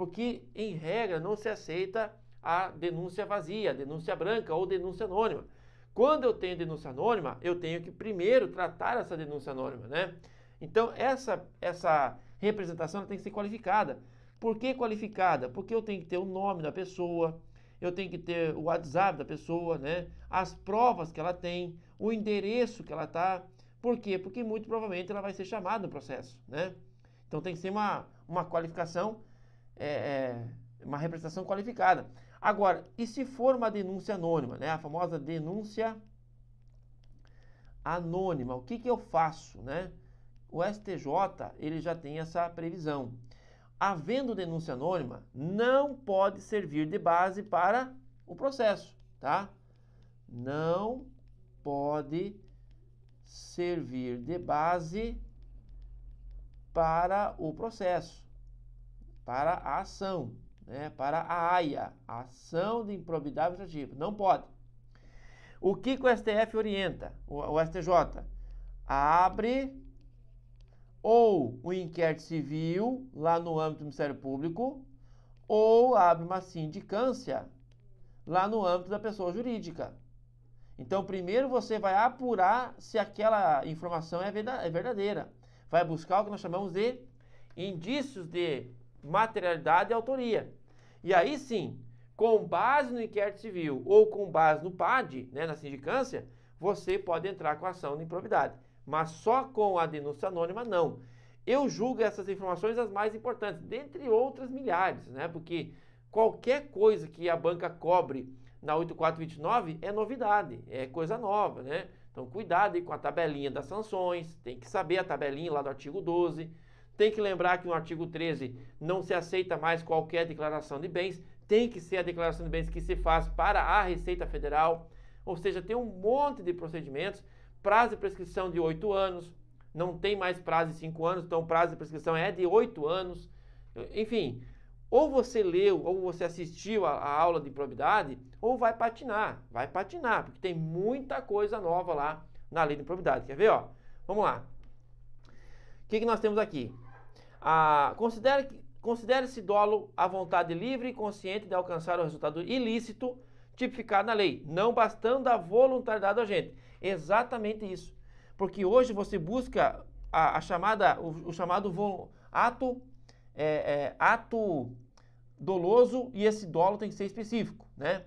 porque em regra não se aceita a denúncia vazia, a denúncia branca ou denúncia anônima. Quando eu tenho denúncia anônima, eu tenho que primeiro tratar essa denúncia anônima, né? Então essa essa representação tem que ser qualificada. Por que qualificada? Porque eu tenho que ter o nome da pessoa, eu tenho que ter o WhatsApp da pessoa, né? As provas que ela tem, o endereço que ela está. Por quê? Porque muito provavelmente ela vai ser chamada no processo, né? Então tem que ser uma, uma qualificação é, é, uma representação qualificada. Agora, e se for uma denúncia anônima, né? A famosa denúncia anônima, o que, que eu faço, né? O STJ ele já tem essa previsão. Havendo denúncia anônima, não pode servir de base para o processo, tá? Não pode servir de base para o processo para a ação, né? para a AIA, ação de improbidade administrativa. Não pode. O que, que o STF orienta, o, o STJ? Abre ou o um inquérito civil lá no âmbito do Ministério Público, ou abre uma sindicância lá no âmbito da pessoa jurídica. Então, primeiro você vai apurar se aquela informação é, é verdadeira. Vai buscar o que nós chamamos de indícios de materialidade e autoria. E aí sim, com base no inquérito civil ou com base no PAD, né, na sindicância, você pode entrar com a ação de improbidade, mas só com a denúncia anônima não. Eu julgo essas informações as mais importantes, dentre outras milhares, né? Porque qualquer coisa que a banca cobre na 8429 é novidade, é coisa nova, né? Então cuidado aí com a tabelinha das sanções, tem que saber a tabelinha lá do artigo 12 tem que lembrar que no artigo 13 não se aceita mais qualquer declaração de bens, tem que ser a declaração de bens que se faz para a Receita Federal. Ou seja, tem um monte de procedimentos, prazo de prescrição de 8 anos, não tem mais prazo de 5 anos, então prazo de prescrição é de 8 anos. Enfim, ou você leu, ou você assistiu a, a aula de probidade, ou vai patinar, vai patinar, porque tem muita coisa nova lá na lei de probidade. Quer ver? Ó? Vamos lá. O que, que nós temos aqui? Ah, Considere-se considere dolo a vontade livre e consciente de alcançar o resultado ilícito tipificado na lei, não bastando a voluntariedade do agente. Exatamente isso. Porque hoje você busca a, a chamada, o, o, chamado ato, é, é, ato doloso e esse dolo tem que ser específico, né?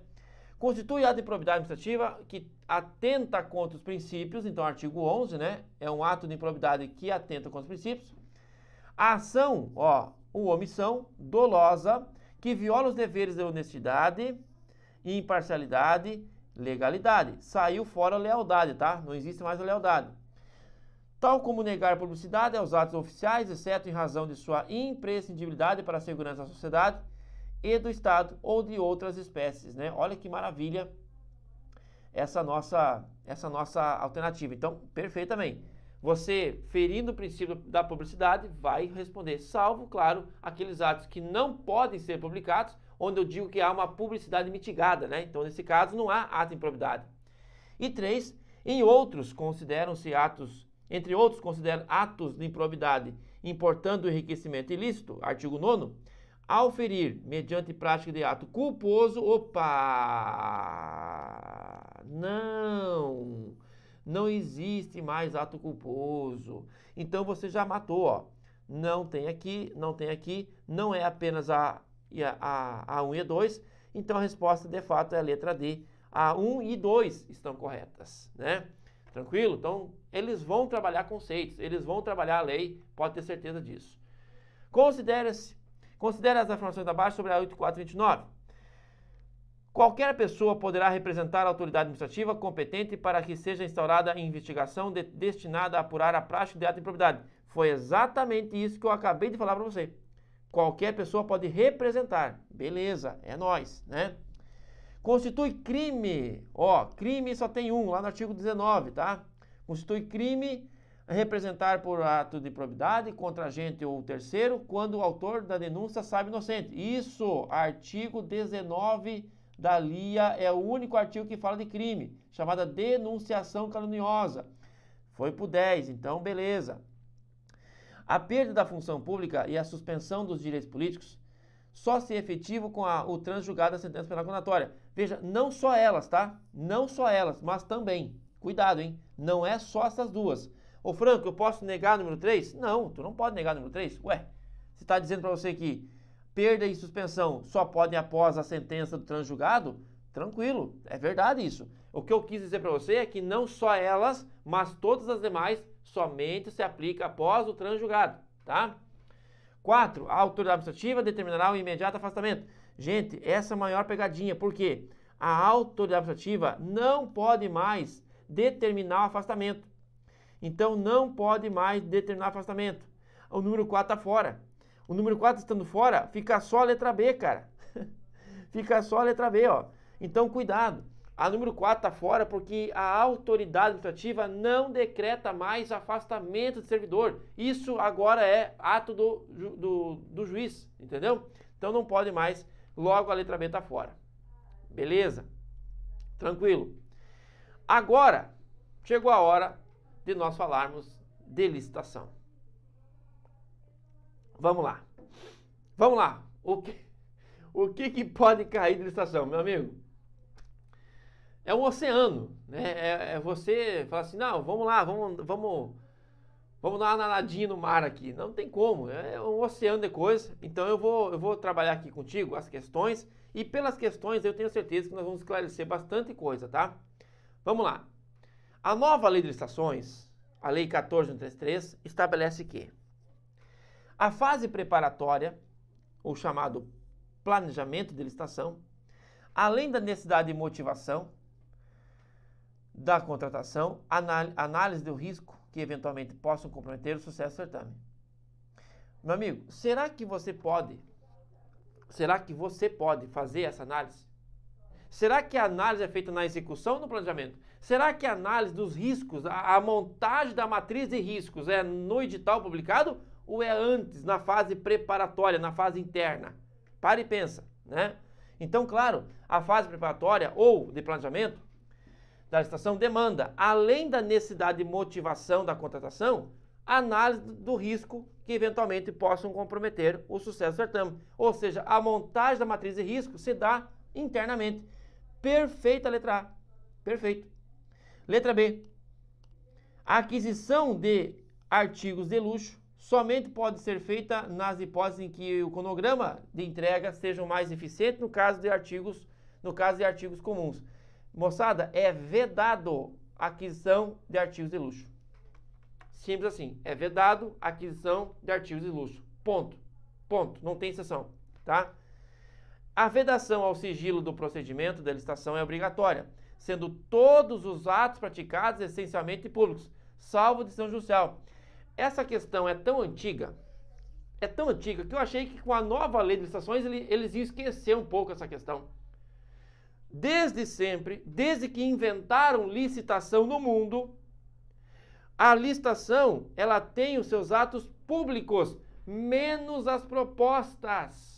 Constitui ato de improbidade administrativa que atenta contra os princípios, então artigo 11, né? É um ato de improbidade que atenta contra os princípios. A ação, ó, ou omissão dolosa que viola os deveres de honestidade, imparcialidade, legalidade. Saiu fora a lealdade, tá? Não existe mais a lealdade. Tal como negar publicidade aos atos oficiais, exceto em razão de sua imprescindibilidade para a segurança da sociedade e do Estado ou de outras espécies, né? Olha que maravilha essa nossa essa nossa alternativa. Então, perfeitamente você, ferindo o princípio da publicidade, vai responder, salvo, claro, aqueles atos que não podem ser publicados, onde eu digo que há uma publicidade mitigada, né? Então, nesse caso, não há ato de improbidade. E três, em outros consideram-se atos, entre outros consideram atos de improbidade, importando o enriquecimento ilícito, artigo 9 ao ferir, mediante prática de ato culposo, opa! Não! Não existe mais ato culposo. Então você já matou, ó. Não tem aqui, não tem aqui, não é apenas a, a, a 1 e 2. Então a resposta de fato é a letra D. A 1 e 2 estão corretas, né? Tranquilo? Então, eles vão trabalhar conceitos, eles vão trabalhar a lei, pode ter certeza disso. Considere-se, considere as afirmações abaixo sobre a 8429. Qualquer pessoa poderá representar a autoridade administrativa competente para que seja instaurada investigação de, destinada a apurar a prática de ato de improbidade. Foi exatamente isso que eu acabei de falar para você. Qualquer pessoa pode representar. Beleza, é nós, né? Constitui crime. Ó, crime só tem um, lá no artigo 19, tá? Constitui crime representar por ato de improbidade contra agente ou terceiro quando o autor da denúncia sabe inocente. Isso, artigo 19 da LIA é o único artigo que fala de crime, chamada denunciação caluniosa. Foi por 10, então beleza. A perda da função pública e a suspensão dos direitos políticos só se efetivo com a, o transjugado da sentença penal condenatória. Veja, não só elas, tá? Não só elas, mas também. Cuidado, hein? Não é só essas duas. Ô Franco, eu posso negar número 3? Não, tu não pode negar número 3. Ué, você está dizendo para você que perda e suspensão só podem após a sentença do transjugado, tranquilo, é verdade isso. O que eu quis dizer para você é que não só elas, mas todas as demais somente se aplica após o transjugado, tá? 4. A autoridade administrativa determinará o imediato afastamento. Gente, essa é a maior pegadinha, porque a autoridade administrativa não pode mais determinar o afastamento. Então não pode mais determinar o afastamento. O número 4 está fora. O número 4 estando fora, fica só a letra B, cara. fica só a letra B, ó. Então, cuidado. A número 4 está fora porque a autoridade administrativa não decreta mais afastamento de servidor. Isso agora é ato do, do, do juiz, entendeu? Então não pode mais, logo a letra B está fora. Beleza? Tranquilo. Agora, chegou a hora de nós falarmos de licitação. Vamos lá. Vamos lá. O que, o que, que pode cair de licitação, meu amigo? É um oceano, né? É, é você falar assim, não, vamos lá, vamos, vamos, vamos dar uma nadadinha no mar aqui. Não tem como, né? é um oceano de coisa. Então eu vou, eu vou trabalhar aqui contigo as questões e pelas questões eu tenho certeza que nós vamos esclarecer bastante coisa, tá? Vamos lá. A nova lei de licitações, a lei 1433, estabelece que a fase preparatória, ou chamado planejamento de licitação, além da necessidade e motivação da contratação, análise do risco que eventualmente possam comprometer o sucesso do certame. Meu amigo, será que você pode? Será que você pode fazer essa análise? Será que a análise é feita na execução do planejamento? Será que a análise dos riscos, a, a montagem da matriz de riscos é no edital publicado ou é antes, na fase preparatória, na fase interna? Para e pensa, né? Então, claro, a fase preparatória ou de planejamento da licitação demanda, além da necessidade de motivação da contratação, análise do risco que eventualmente possam comprometer o sucesso do certame. Ou seja, a montagem da matriz de risco se dá internamente. Perfeita letra A. Perfeito. Letra B. aquisição de artigos de luxo somente pode ser feita nas hipóteses em que o cronograma de entrega seja mais eficiente no caso de artigos, no caso de artigos comuns. Moçada, é vedado a aquisição de artigos de luxo. Simples assim, é vedado a aquisição de artigos de luxo. Ponto. Ponto, não tem exceção, tá? A vedação ao sigilo do procedimento da licitação é obrigatória, sendo todos os atos praticados essencialmente públicos, salvo decisão judicial essa questão é tão antiga, é tão antiga, que eu achei que com a nova lei de licitações eles iam esquecer um pouco essa questão. Desde sempre, desde que inventaram licitação no mundo, a licitação ela tem os seus atos públicos, menos as propostas.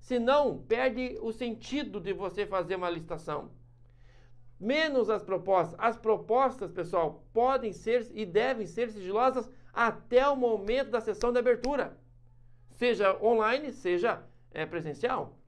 Senão, perde o sentido de você fazer uma licitação menos as propostas. As propostas, pessoal, podem ser e devem ser sigilosas até o momento da sessão de abertura, seja online, seja é, presencial.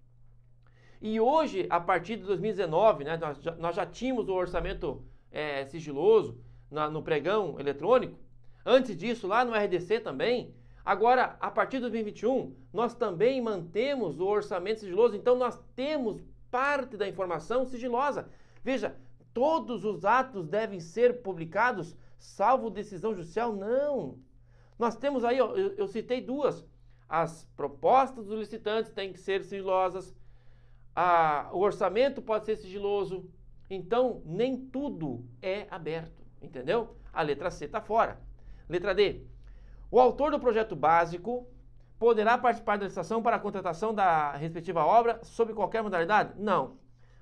E hoje, a partir de 2019, né, nós, já, nós já tínhamos o orçamento é, sigiloso na, no pregão eletrônico, antes disso, lá no RDC também. Agora, a partir de 2021, nós também mantemos o orçamento sigiloso, então nós temos parte da informação sigilosa. Veja, todos os atos devem ser publicados salvo decisão judicial, não. Nós temos aí, ó, eu, eu, citei duas. As propostas dos licitantes têm que ser sigilosas, a, o orçamento pode ser sigiloso. Então, nem tudo é aberto, entendeu? A letra C está fora. Letra D. O autor do projeto básico poderá participar da licitação para a contratação da respectiva obra sob qualquer modalidade? Não.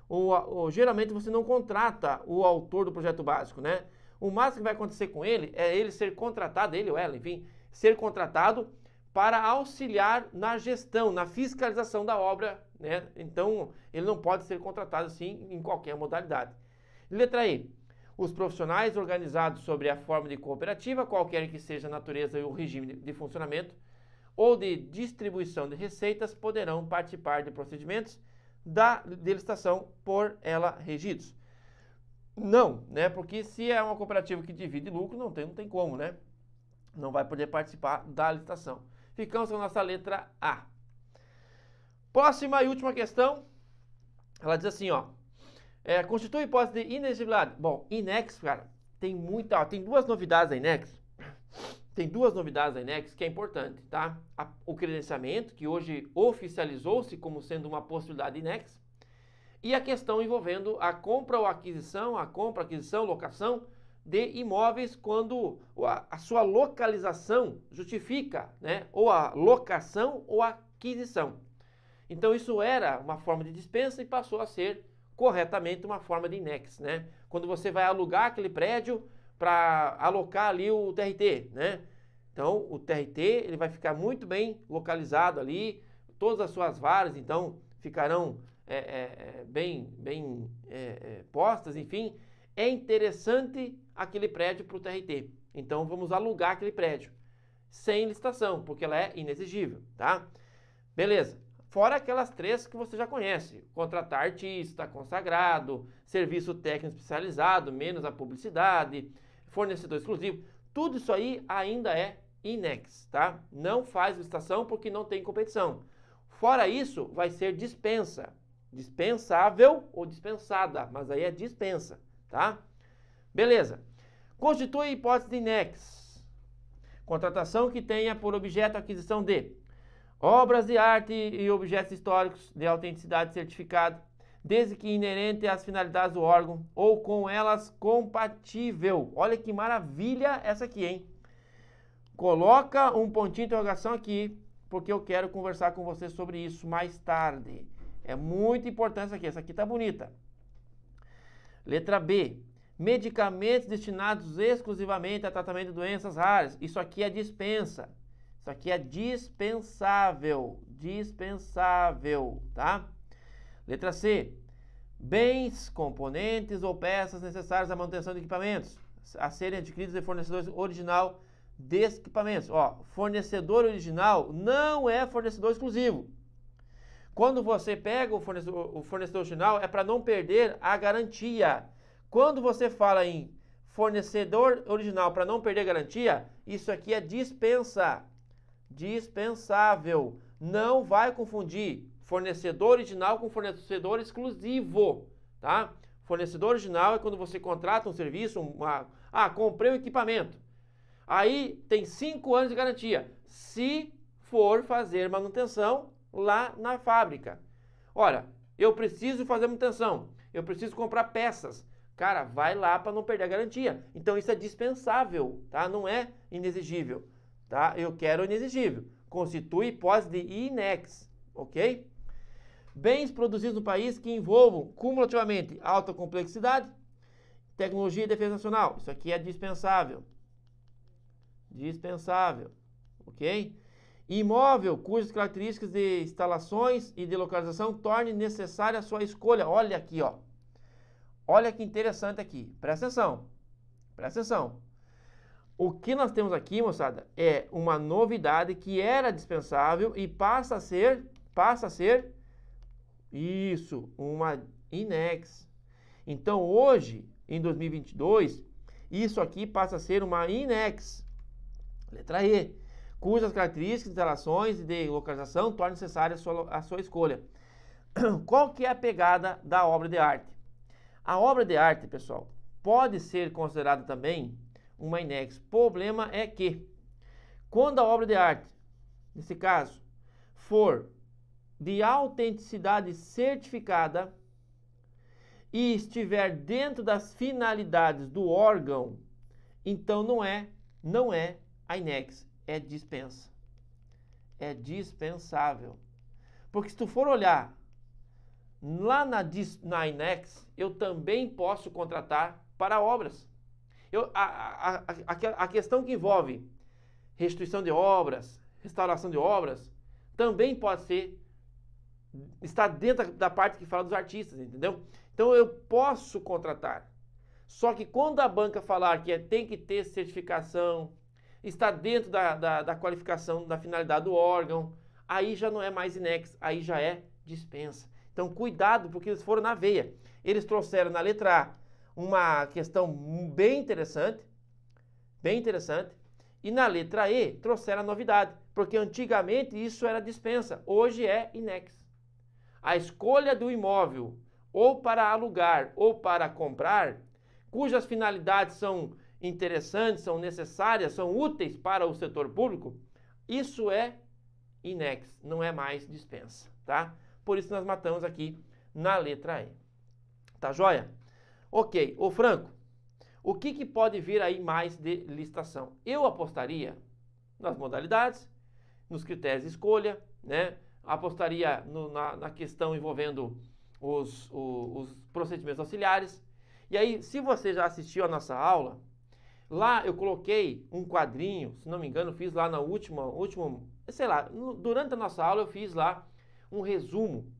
O, o, geralmente você não contrata o autor do projeto básico, né? O máximo que vai acontecer com ele é ele ser contratado, ele ou ela, enfim, ser contratado para auxiliar na gestão, na fiscalização da obra, né? Então, ele não pode ser contratado assim em qualquer modalidade. Letra E. Os profissionais organizados sobre a forma de cooperativa, qualquer que seja a natureza e o regime de funcionamento, ou de distribuição de receitas, poderão participar de procedimentos da, de licitação por ela regidos. Não, né? Porque se é uma cooperativa que divide lucro, não tem, não tem como, né? Não vai poder participar da licitação. Ficamos com a nossa letra A. Próxima e última questão. Ela diz assim, ó. É, constitui hipótese de inexigibilidade. Bom, Inex, cara, tem muita. Ó, tem duas novidades da Inex. Tem duas novidades da Inex que é importante, tá? A, o credenciamento, que hoje oficializou-se como sendo uma possibilidade Inex e a questão envolvendo a compra ou aquisição, a compra, aquisição, locação de imóveis quando a sua localização justifica, né, ou a locação ou a aquisição. Então isso era uma forma de dispensa e passou a ser corretamente uma forma de inex, né? Quando você vai alugar aquele prédio para alocar ali o TRT, né? Então o TRT ele vai ficar muito bem localizado ali, todas as suas varas então ficarão é, é, é, bem, bem é, é, postas, enfim, é interessante aquele prédio para o TRT. Então vamos alugar aquele prédio sem licitação, porque ela é inexigível, tá? Beleza. Fora aquelas três que você já conhece: contratar artista, consagrado, serviço técnico especializado, menos a publicidade, fornecedor exclusivo. Tudo isso aí ainda é INEX, tá? Não faz licitação porque não tem competição. Fora isso, vai ser dispensa dispensável ou dispensada, mas aí é dispensa, tá? Beleza. Constitui hipótese de NEX. Contratação que tenha por objeto a aquisição de obras de arte e objetos históricos de autenticidade certificada, desde que inerente às finalidades do órgão ou com elas compatível. Olha que maravilha essa aqui, hein? Coloca um pontinho de interrogação aqui, porque eu quero conversar com você sobre isso mais tarde. É muito importante essa aqui. Essa aqui tá bonita. Letra B. Medicamentos destinados exclusivamente a tratamento de doenças raras. Isso aqui é dispensa. Isso aqui é dispensável. Dispensável, tá? Letra C. Bens, componentes ou peças necessárias à manutenção de equipamentos a serem adquiridos de fornecedores original de equipamentos. Ó, fornecedor original não é fornecedor exclusivo. Quando você pega o fornecedor, o fornecedor é para não perder a garantia. Quando você fala em fornecedor original para não perder garantia, isso aqui é dispensa. Dispensável. Não vai confundir fornecedor original com fornecedor exclusivo, tá? Fornecedor original é quando você contrata um serviço, uma, ah, comprei o um equipamento. Aí tem 5 anos de garantia. Se for fazer manutenção lá na fábrica. Olha, eu preciso fazer manutenção, eu preciso comprar peças. Cara, vai lá para não perder a garantia. Então isso é dispensável, tá? Não é inexigível, tá? Eu quero inexigível. Constitui pós de INEX, ok? Bens produzidos no país que envolvam cumulativamente alta complexidade, tecnologia e defesa nacional. Isso aqui é dispensável. Dispensável, ok? Imóvel cujas características de instalações e de localização tornem necessária a sua escolha. Olha aqui, ó. Olha que interessante aqui. Presta atenção. Presta atenção. O que nós temos aqui, moçada, é uma novidade que era dispensável e passa a ser, passa a ser isso, uma inex. Então, hoje, em 2022, isso aqui passa a ser uma inex. Letra E cujas características, instalações e de localização tornam necessária a sua, a sua escolha. Qual que é a pegada da obra de arte? A obra de arte, pessoal, pode ser considerada também uma inex. Problema é que quando a obra de arte, nesse caso, for de autenticidade certificada e estiver dentro das finalidades do órgão, então não é, não é a inex é dispensa. É dispensável. Porque se tu for olhar lá na, na INEX, eu também posso contratar para obras. Eu, a, a, a, a questão que envolve restituição de obras, restauração de obras, também pode ser está dentro da parte que fala dos artistas, entendeu? Então eu posso contratar. Só que quando a banca falar que é, tem que ter certificação, está dentro da, da, da qualificação da finalidade do órgão, aí já não é mais INEX, aí já é dispensa. Então cuidado, porque eles foram na veia. Eles trouxeram na letra A uma questão bem interessante, bem interessante, e na letra E trouxeram a novidade, porque antigamente isso era dispensa, hoje é INEX. A escolha do imóvel ou para alugar ou para comprar, cujas finalidades são interessantes, são necessárias, são úteis para o setor público, isso é inex, não é mais dispensa, tá? Por isso nós matamos aqui na letra E. Tá joia? Ok, ô Franco, o que, que pode vir aí mais de licitação? Eu apostaria nas modalidades, nos critérios de escolha, né? Apostaria no, na, na, questão envolvendo os, os, os procedimentos auxiliares. E aí, se você já assistiu a nossa aula, Lá eu coloquei um quadrinho, se não me engano, fiz lá na última, última sei lá, durante a nossa aula eu fiz lá um resumo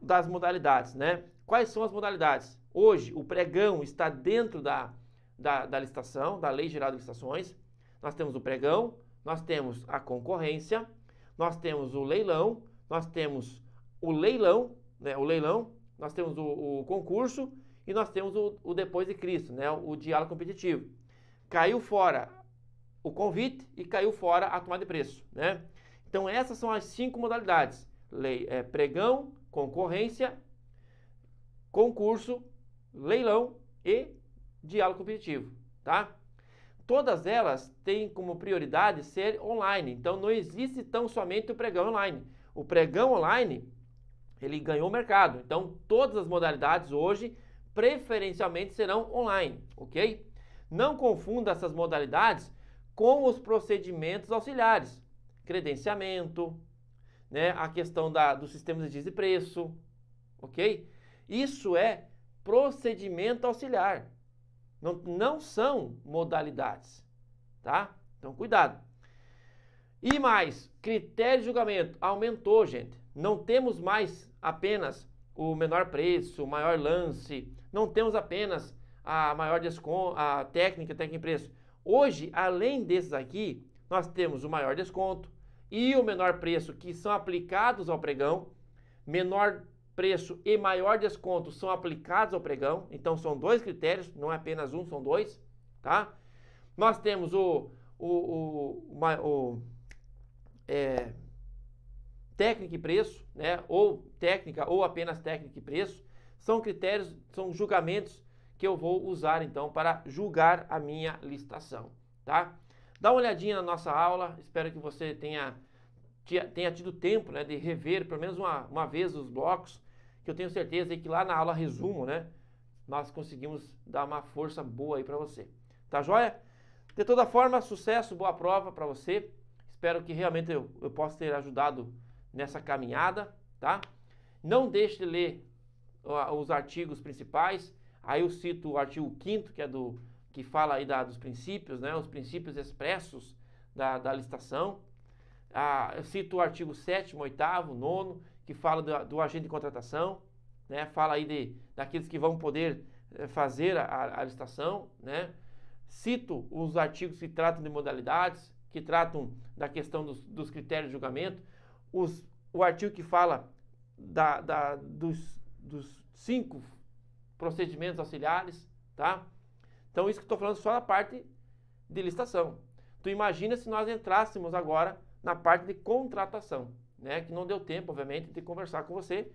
das modalidades, né? Quais são as modalidades? Hoje o pregão está dentro da, da, da licitação, da lei geral de licitações. Nós temos o pregão, nós temos a concorrência, nós temos o leilão, nós temos o leilão, né? O leilão, nós temos o, o concurso e nós temos o, o depois de Cristo, né? O, o diálogo competitivo caiu fora o convite e caiu fora a tomada de preço, né? Então essas são as cinco modalidades: lei, é, pregão, concorrência, concurso, leilão e diálogo competitivo, tá? Todas elas têm como prioridade ser online, então não existe tão somente o pregão online. O pregão online ele ganhou o mercado, então todas as modalidades hoje preferencialmente serão online, ok? Não confunda essas modalidades com os procedimentos auxiliares, credenciamento, né, a questão da, do sistema de diz e preço, ok? Isso é procedimento auxiliar, não, não são modalidades, tá? Então cuidado. E mais, critério de julgamento aumentou, gente. Não temos mais apenas o menor preço, o maior lance, não temos apenas a maior desconto, a técnica, a técnica preço. Hoje, além desses aqui, nós temos o maior desconto e o menor preço que são aplicados ao pregão. Menor preço e maior desconto são aplicados ao pregão. Então são dois critérios, não é apenas um, são dois, tá? Nós temos o, o, o, o, o é, técnica e preço, né? Ou técnica ou apenas técnica e preço. São critérios, são julgamentos que eu vou usar então para julgar a minha licitação, tá? Dá uma olhadinha na nossa aula, espero que você tenha, tenha tido tempo né, de rever pelo menos uma, uma vez os blocos, que eu tenho certeza que lá na aula resumo, né, nós conseguimos dar uma força boa aí para você. Tá joia? De toda forma, sucesso, boa prova para você. Espero que realmente eu, eu possa ter ajudado nessa caminhada, tá? Não deixe de ler uh, os artigos principais Aí eu cito o artigo 5 que é do que fala aí da, dos princípios, né, os princípios expressos da, da licitação. Ah, eu cito o artigo 7, 8, 9, que fala do, do, agente de contratação, né, fala aí de, daqueles que vão poder eh, fazer a, a licitação. Né. Cito os artigos que tratam de modalidades, que tratam da questão dos, dos critérios de julgamento, os, o artigo que fala da, da, dos, dos cinco procedimentos auxiliares, tá? Então isso que estou falando só na parte de licitação. Tu imagina se nós entrássemos agora na parte de contratação, né? Que não deu tempo, obviamente, de conversar com você,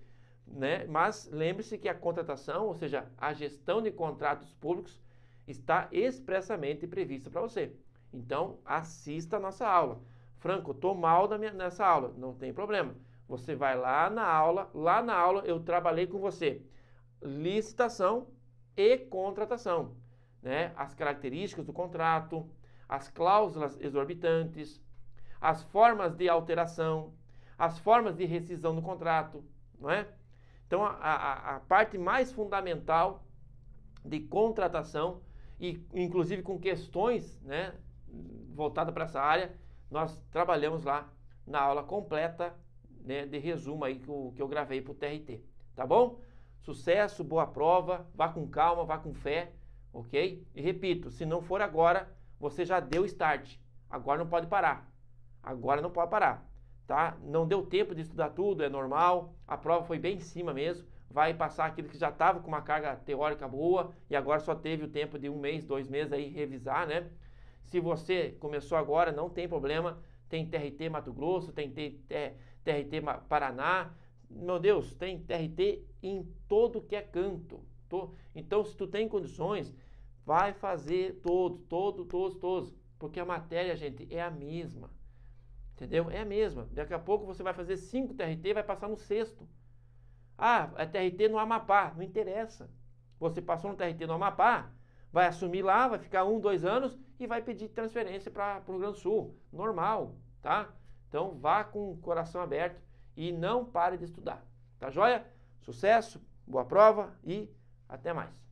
né? Mas lembre-se que a contratação, ou seja, a gestão de contratos públicos, está expressamente prevista para você. Então, assista a nossa aula. Franco, estou mal minha, nessa aula. Não tem problema. Você vai lá na aula, lá na aula eu trabalhei com você licitação e contratação, né? As características do contrato, as cláusulas exorbitantes, as formas de alteração, as formas de rescisão do contrato, não é? Então, a, a, a parte mais fundamental de contratação, e inclusive com questões né, voltadas para essa área, nós trabalhamos lá na aula completa né, de resumo aí que eu, que eu gravei para o TRT, tá bom? Sucesso, boa prova, vá com calma, vá com fé, ok? E repito, se não for agora, você já deu start. Agora não pode parar. Agora não pode parar, tá? Não deu tempo de estudar tudo, é normal. A prova foi bem em cima mesmo. Vai passar aquilo que já estava com uma carga teórica boa e agora só teve o tempo de um mês, dois meses aí revisar, né? Se você começou agora, não tem problema. Tem TRT Mato Grosso, tem TRT Paraná, meu Deus, tem TRT em todo que é canto. Tô, então, se tu tem condições, vai fazer todo, todo, todos, todos. Porque a matéria, gente, é a mesma. Entendeu? É a mesma. Daqui a pouco você vai fazer cinco TRT e vai passar no sexto. Ah, é TRT no Amapá. Não interessa. Você passou no TRT no Amapá, vai assumir lá, vai ficar um, dois anos e vai pedir transferência para o Rio Grande do Sul. Normal, tá? Então vá com o coração aberto e não pare de estudar. Tá joia? Sucesso, boa prova e até mais.